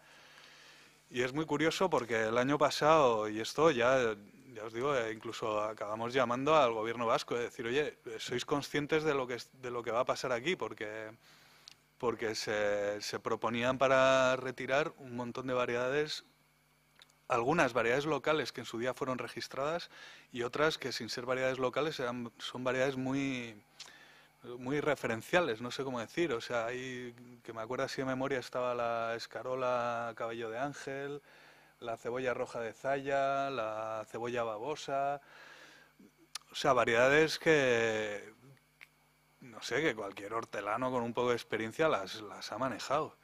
Y es muy curioso porque el año pasado, y esto ya ya os digo, eh, incluso acabamos llamando al gobierno vasco, de decir, oye, ¿sois conscientes de lo que, de lo que va a pasar aquí? Porque, se, se proponían para retirar un montón de variedades, algunas variedades locales que en su día fueron registradas y otras que sin ser variedades locales son variedades muy muy referenciales, no sé cómo decir, o sea, ahí que me acuerdo así de memoria estaba la escarola cabello de ángel, la cebolla roja de Zaya, la cebolla babosa, o sea, variedades que, no sé, que cualquier hortelano con un poco de experiencia las, las ha manejado.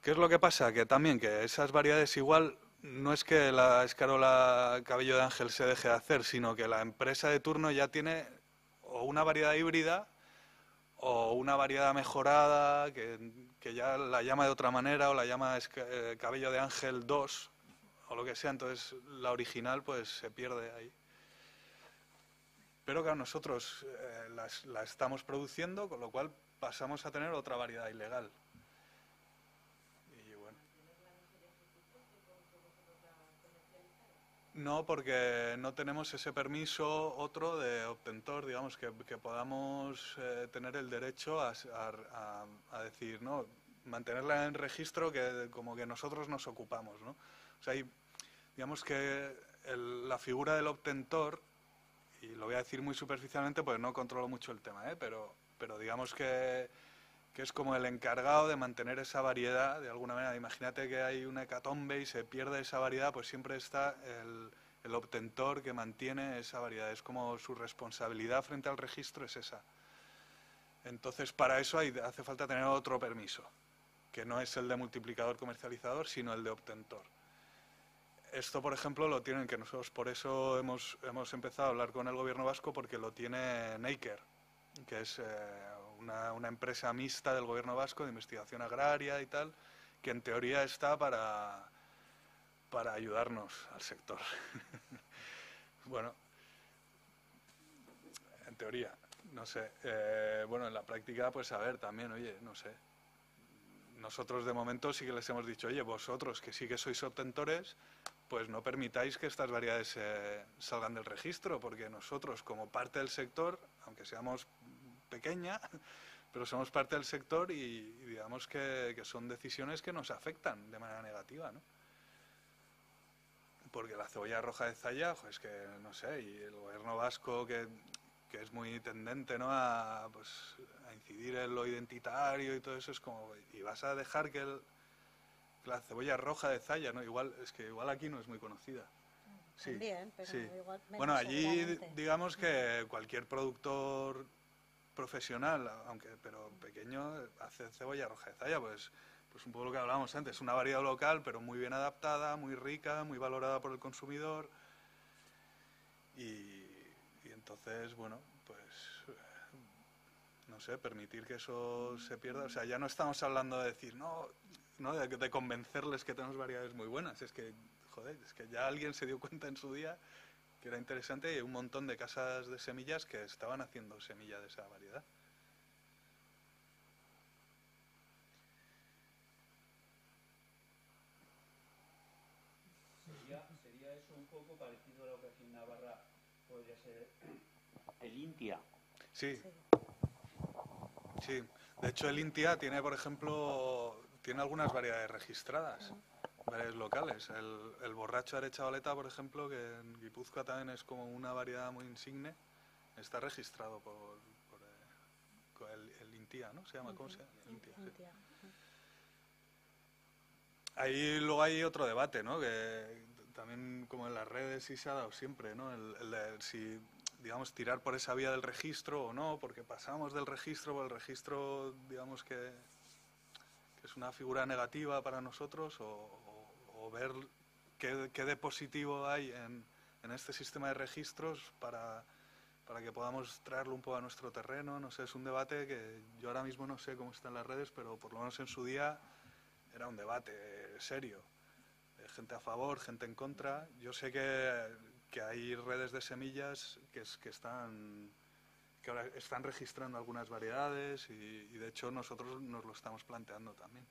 ¿Qué es lo que pasa? Que también que esas variedades igual no es que la escarola cabello de ángel se deje de hacer, sino que la empresa de turno ya tiene o una variedad híbrida o una variedad mejorada que que ya la llama de otra manera o la llama eh, Cabello de Ángel 2 o lo que sea, entonces la original pues se pierde ahí. Pero claro, nosotros eh, la estamos produciendo, con lo cual pasamos a tener otra variedad ilegal. No, porque no tenemos ese permiso otro de obtentor, digamos, que, podamos eh, tener el derecho a, decir, ¿no? Mantenerla en registro que como que nosotros nos ocupamos, ¿no? O sea, digamos que la figura del obtentor, y lo voy a decir muy superficialmente porque no controlo mucho el tema, ¿eh? pero, pero digamos que es como el encargado de mantener esa variedad, de alguna manera. Imagínate que hay una hecatombe y se pierde esa variedad, pues siempre está el, obtentor que mantiene esa variedad. Es como su responsabilidad frente al registro es esa. Entonces, para eso hace falta tener otro permiso, que no es el de multiplicador comercializador, sino el de obtentor. Esto, por ejemplo, lo tienen que nosotros, por eso hemos, empezado a hablar con el gobierno vasco, porque lo tiene NACER, que es eh, una, empresa mixta del gobierno vasco de investigación agraria y tal, que en teoría está para, para ayudarnos al sector. bueno, en teoría, no sé. Eh, bueno, en la práctica, pues a ver, también, oye, no sé. Nosotros de momento sí que les hemos dicho, oye, vosotros que sí que sois obtentores, pues no permitáis que estas variedades salgan del registro, porque nosotros como parte del sector, aunque seamos pequeña, pero somos parte del sector y, digamos que, son decisiones que nos afectan de manera negativa, ¿no? Porque la cebolla roja de Zaya, es que, no sé, y el gobierno vasco que, es muy tendente ¿no? Pues, a, incidir en lo identitario y todo eso, es como, y vas a dejar que la cebolla roja de Zaya, ¿no? Igual, es que igual aquí no es muy conocida. Bueno, allí digamos que cualquier productor profesional, aunque pero pequeño, hace cebolla roja de Zaya, pues, pues un poco lo que hablábamos antes, una variedad local, pero muy bien adaptada, muy rica, muy valorada por el consumidor. Y, entonces, bueno, pues eh, no sé, permitir que eso se pierda. O sea, ya no estamos hablando de decir, no, no de, de convencerles que tenemos variedades muy buenas, es que, joder, es que ya alguien se dio cuenta en su día que era interesante y un montón de casas de semillas que estaban haciendo semilla de esa variedad. Sería, eso un poco parecido a lo que aquí en Navarra podría ser el Intia. Sí. Sí. De hecho, el Intia tiene, por ejemplo, tiene algunas variedades registradas locales. El, el borracho arechavaleta, por ejemplo, que en Guipúzcoa también es como una variedad muy insigne, está registrado por, eh, el, el, INTIA, ¿no? Se llama, ¿cómo se Ahí luego hay otro debate, ¿no? Que también como en las redes sí se ha dado siempre, ¿no? El, si, digamos, tirar por esa vía del registro o no, porque pasamos del registro, por pues el registro, digamos que, que es una figura negativa para nosotros o, o ver qué, de positivo hay en, este sistema de registros para, que podamos traerlo un poco a nuestro terreno. No sé, es un debate que yo ahora mismo no sé cómo están las redes, pero por lo menos en su día era un debate serio. Gente a favor, gente en contra. Yo sé que, hay redes de semillas que, que están están registrando algunas variedades y de hecho nosotros nos lo estamos planteando también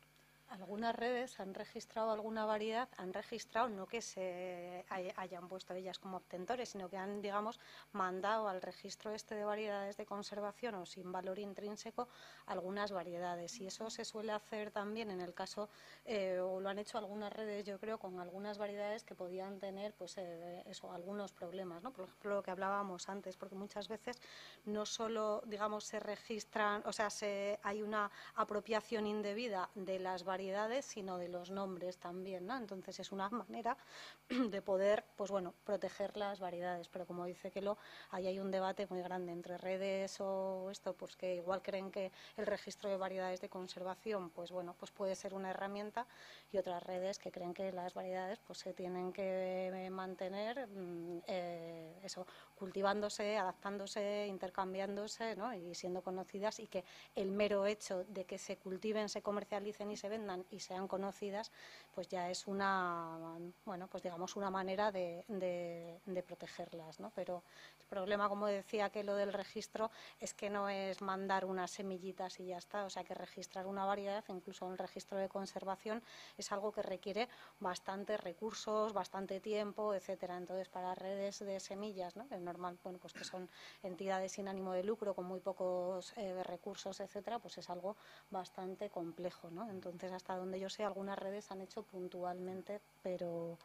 algunas redes han registrado alguna variedad, han registrado no que se hayan puesto ellas como obtentores, sino que han, digamos, mandado al registro este de variedades de conservación o sin valor intrínseco algunas variedades. Y eso se suele hacer también en el caso, eh, o lo han hecho algunas redes, yo creo, con algunas variedades que podían tener, pues, eh, eso, algunos problemas, ¿no? Por ejemplo, lo que hablábamos antes, porque muchas veces no solo, digamos, se registran, o sea, se, hay una apropiación indebida de las variedades, sino de los nombres también, ¿no? Entonces es una manera de poder, pues bueno, proteger las variedades. Pero como dice Kelo, ahí hay un debate muy grande entre redes o esto, pues que igual creen que el registro de variedades de conservación, pues bueno, pues puede ser una herramienta y otras redes que creen que las variedades pues se tienen que mantener mm, eh, eso cultivándose, adaptándose, intercambiándose ¿no? y siendo conocidas y que el mero hecho de que se cultiven, se comercialicen y se vendan y sean conocidas pues ya es una, bueno, pues digamos una manera de, protegerlas, ¿no? Pero el problema, como decía, que lo del registro es que no es mandar unas semillitas y ya está, o sea, que registrar una variedad, incluso un registro de conservación, es algo que requiere bastantes recursos, bastante tiempo, etcétera. Entonces, para redes de semillas, ¿no? Que normal, pues que son entidades sin ánimo de lucro, con muy pocos eh, recursos, etcétera, pues es algo bastante complejo, ¿no? Entonces, hasta donde yo sé, algunas redes han hecho puntualmente, pero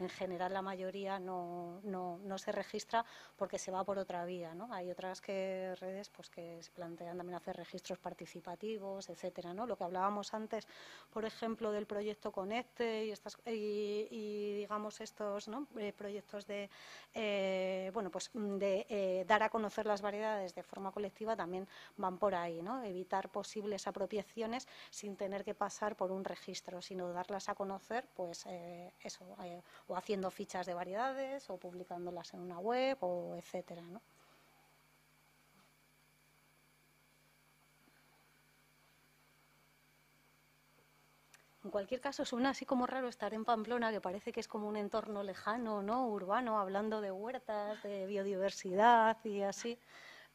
en general la mayoría no, no, no, se registra porque se va por otra vía. ¿no? Hay otras que, redes pues, que se plantean también hacer registros participativos, etcétera. ¿no? Lo que hablábamos antes, por ejemplo, del proyecto Conecte y, estas, y, digamos estos ¿no? Eh, proyectos de, eh, bueno, pues, de eh, dar a conocer las variedades de forma colectiva también van por ahí, ¿no? evitar posibles apropiaciones sin tener que pasar por un registro, sino darlas a conocer, pues eso, o haciendo fichas de variedades o publicándolas en una web o etcétera, ¿no? En cualquier caso, suena así como raro estar en Pamplona, que parece que es como un entorno lejano, ¿no? Urbano, hablando de huertas, de biodiversidad y así.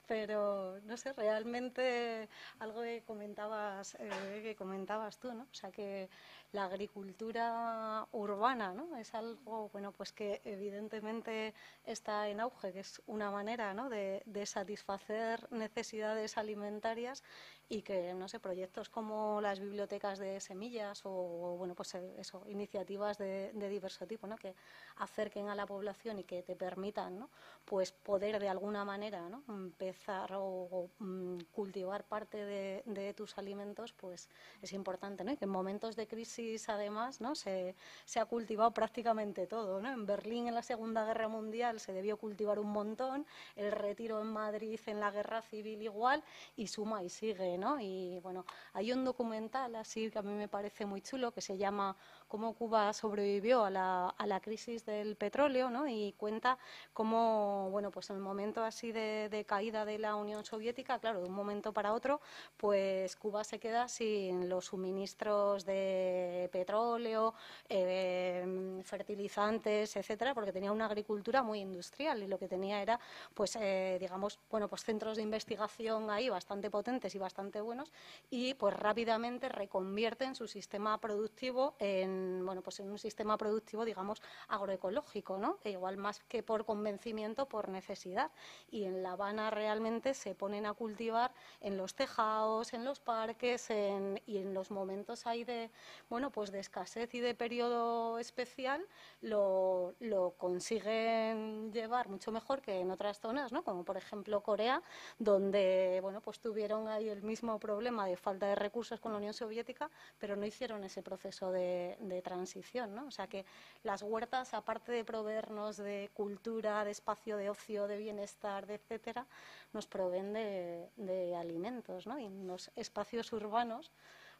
Pero, no sé, realmente algo que comentabas, eh, que comentabas tú, ¿no? O sea, que la agricultura urbana, ¿no? Es algo, bueno, pues que evidentemente está en auge, que es una manera, de, satisfacer necesidades alimentarias y que, no sé, proyectos como las bibliotecas de semillas o, bueno, pues e, eso, iniciativas de, diverso tipo, Que acerquen a la población y que te permitan, Pues poder de alguna manera, Empezar o, mm, cultivar parte de, tus alimentos, pues es importante, que en momentos de crisis además, ¿no? se, se ha cultivado prácticamente todo. ¿no? En Berlín, en la Segunda Guerra Mundial, se debió cultivar un montón, el retiro en Madrid en la Guerra Civil igual, y suma y sigue. ¿no? Y bueno, hay un documental así que a mí me parece muy chulo que se llama cómo Cuba sobrevivió a la, crisis del petróleo ¿no? y cuenta cómo, bueno, pues en el momento así de, caída de la Unión Soviética, claro, de un momento para otro, pues Cuba se queda sin los suministros de petróleo, eh, fertilizantes, etcétera, porque tenía una agricultura muy industrial y lo que tenía era, pues, eh, digamos, bueno, pues centros de investigación ahí bastante potentes y bastante buenos y pues rápidamente reconvierten su sistema productivo en bueno, pues en un sistema productivo, digamos, agroecológico, ¿no? igual más que por convencimiento, por necesidad. Y en La Habana realmente se ponen a cultivar en los tejados, en los parques y en los momentos ahí de, bueno, pues de escasez y de periodo especial, lo, lo consiguen llevar mucho mejor que en otras zonas, ¿no? Como por ejemplo Corea, donde, bueno, pues tuvieron ahí el mismo problema de falta de recursos con la Unión Soviética, pero no hicieron ese proceso de, de transición, ¿no? O sea que las huertas, aparte de proveernos de cultura, de espacio de ocio, de bienestar, de etcétera, nos proveen de, alimentos, ¿no? Y los espacios urbanos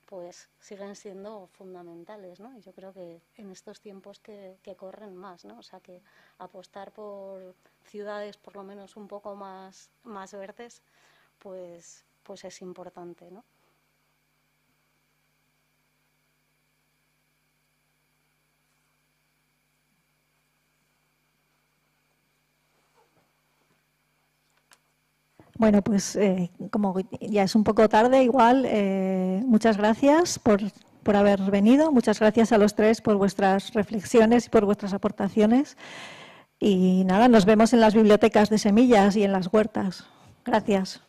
pues siguen siendo fundamentales, ¿no? Y yo creo que en estos tiempos que, que, corren más, ¿no? O sea, que apostar por ciudades por lo menos un poco más, más verdes, pues, pues es importante, ¿no? Bueno, pues eh, como ya es un poco tarde, igual, eh, muchas gracias por, por, haber venido. Muchas gracias a los tres por vuestras reflexiones y por vuestras aportaciones. Y nada, nos vemos en las bibliotecas de semillas y en las huertas. Gracias.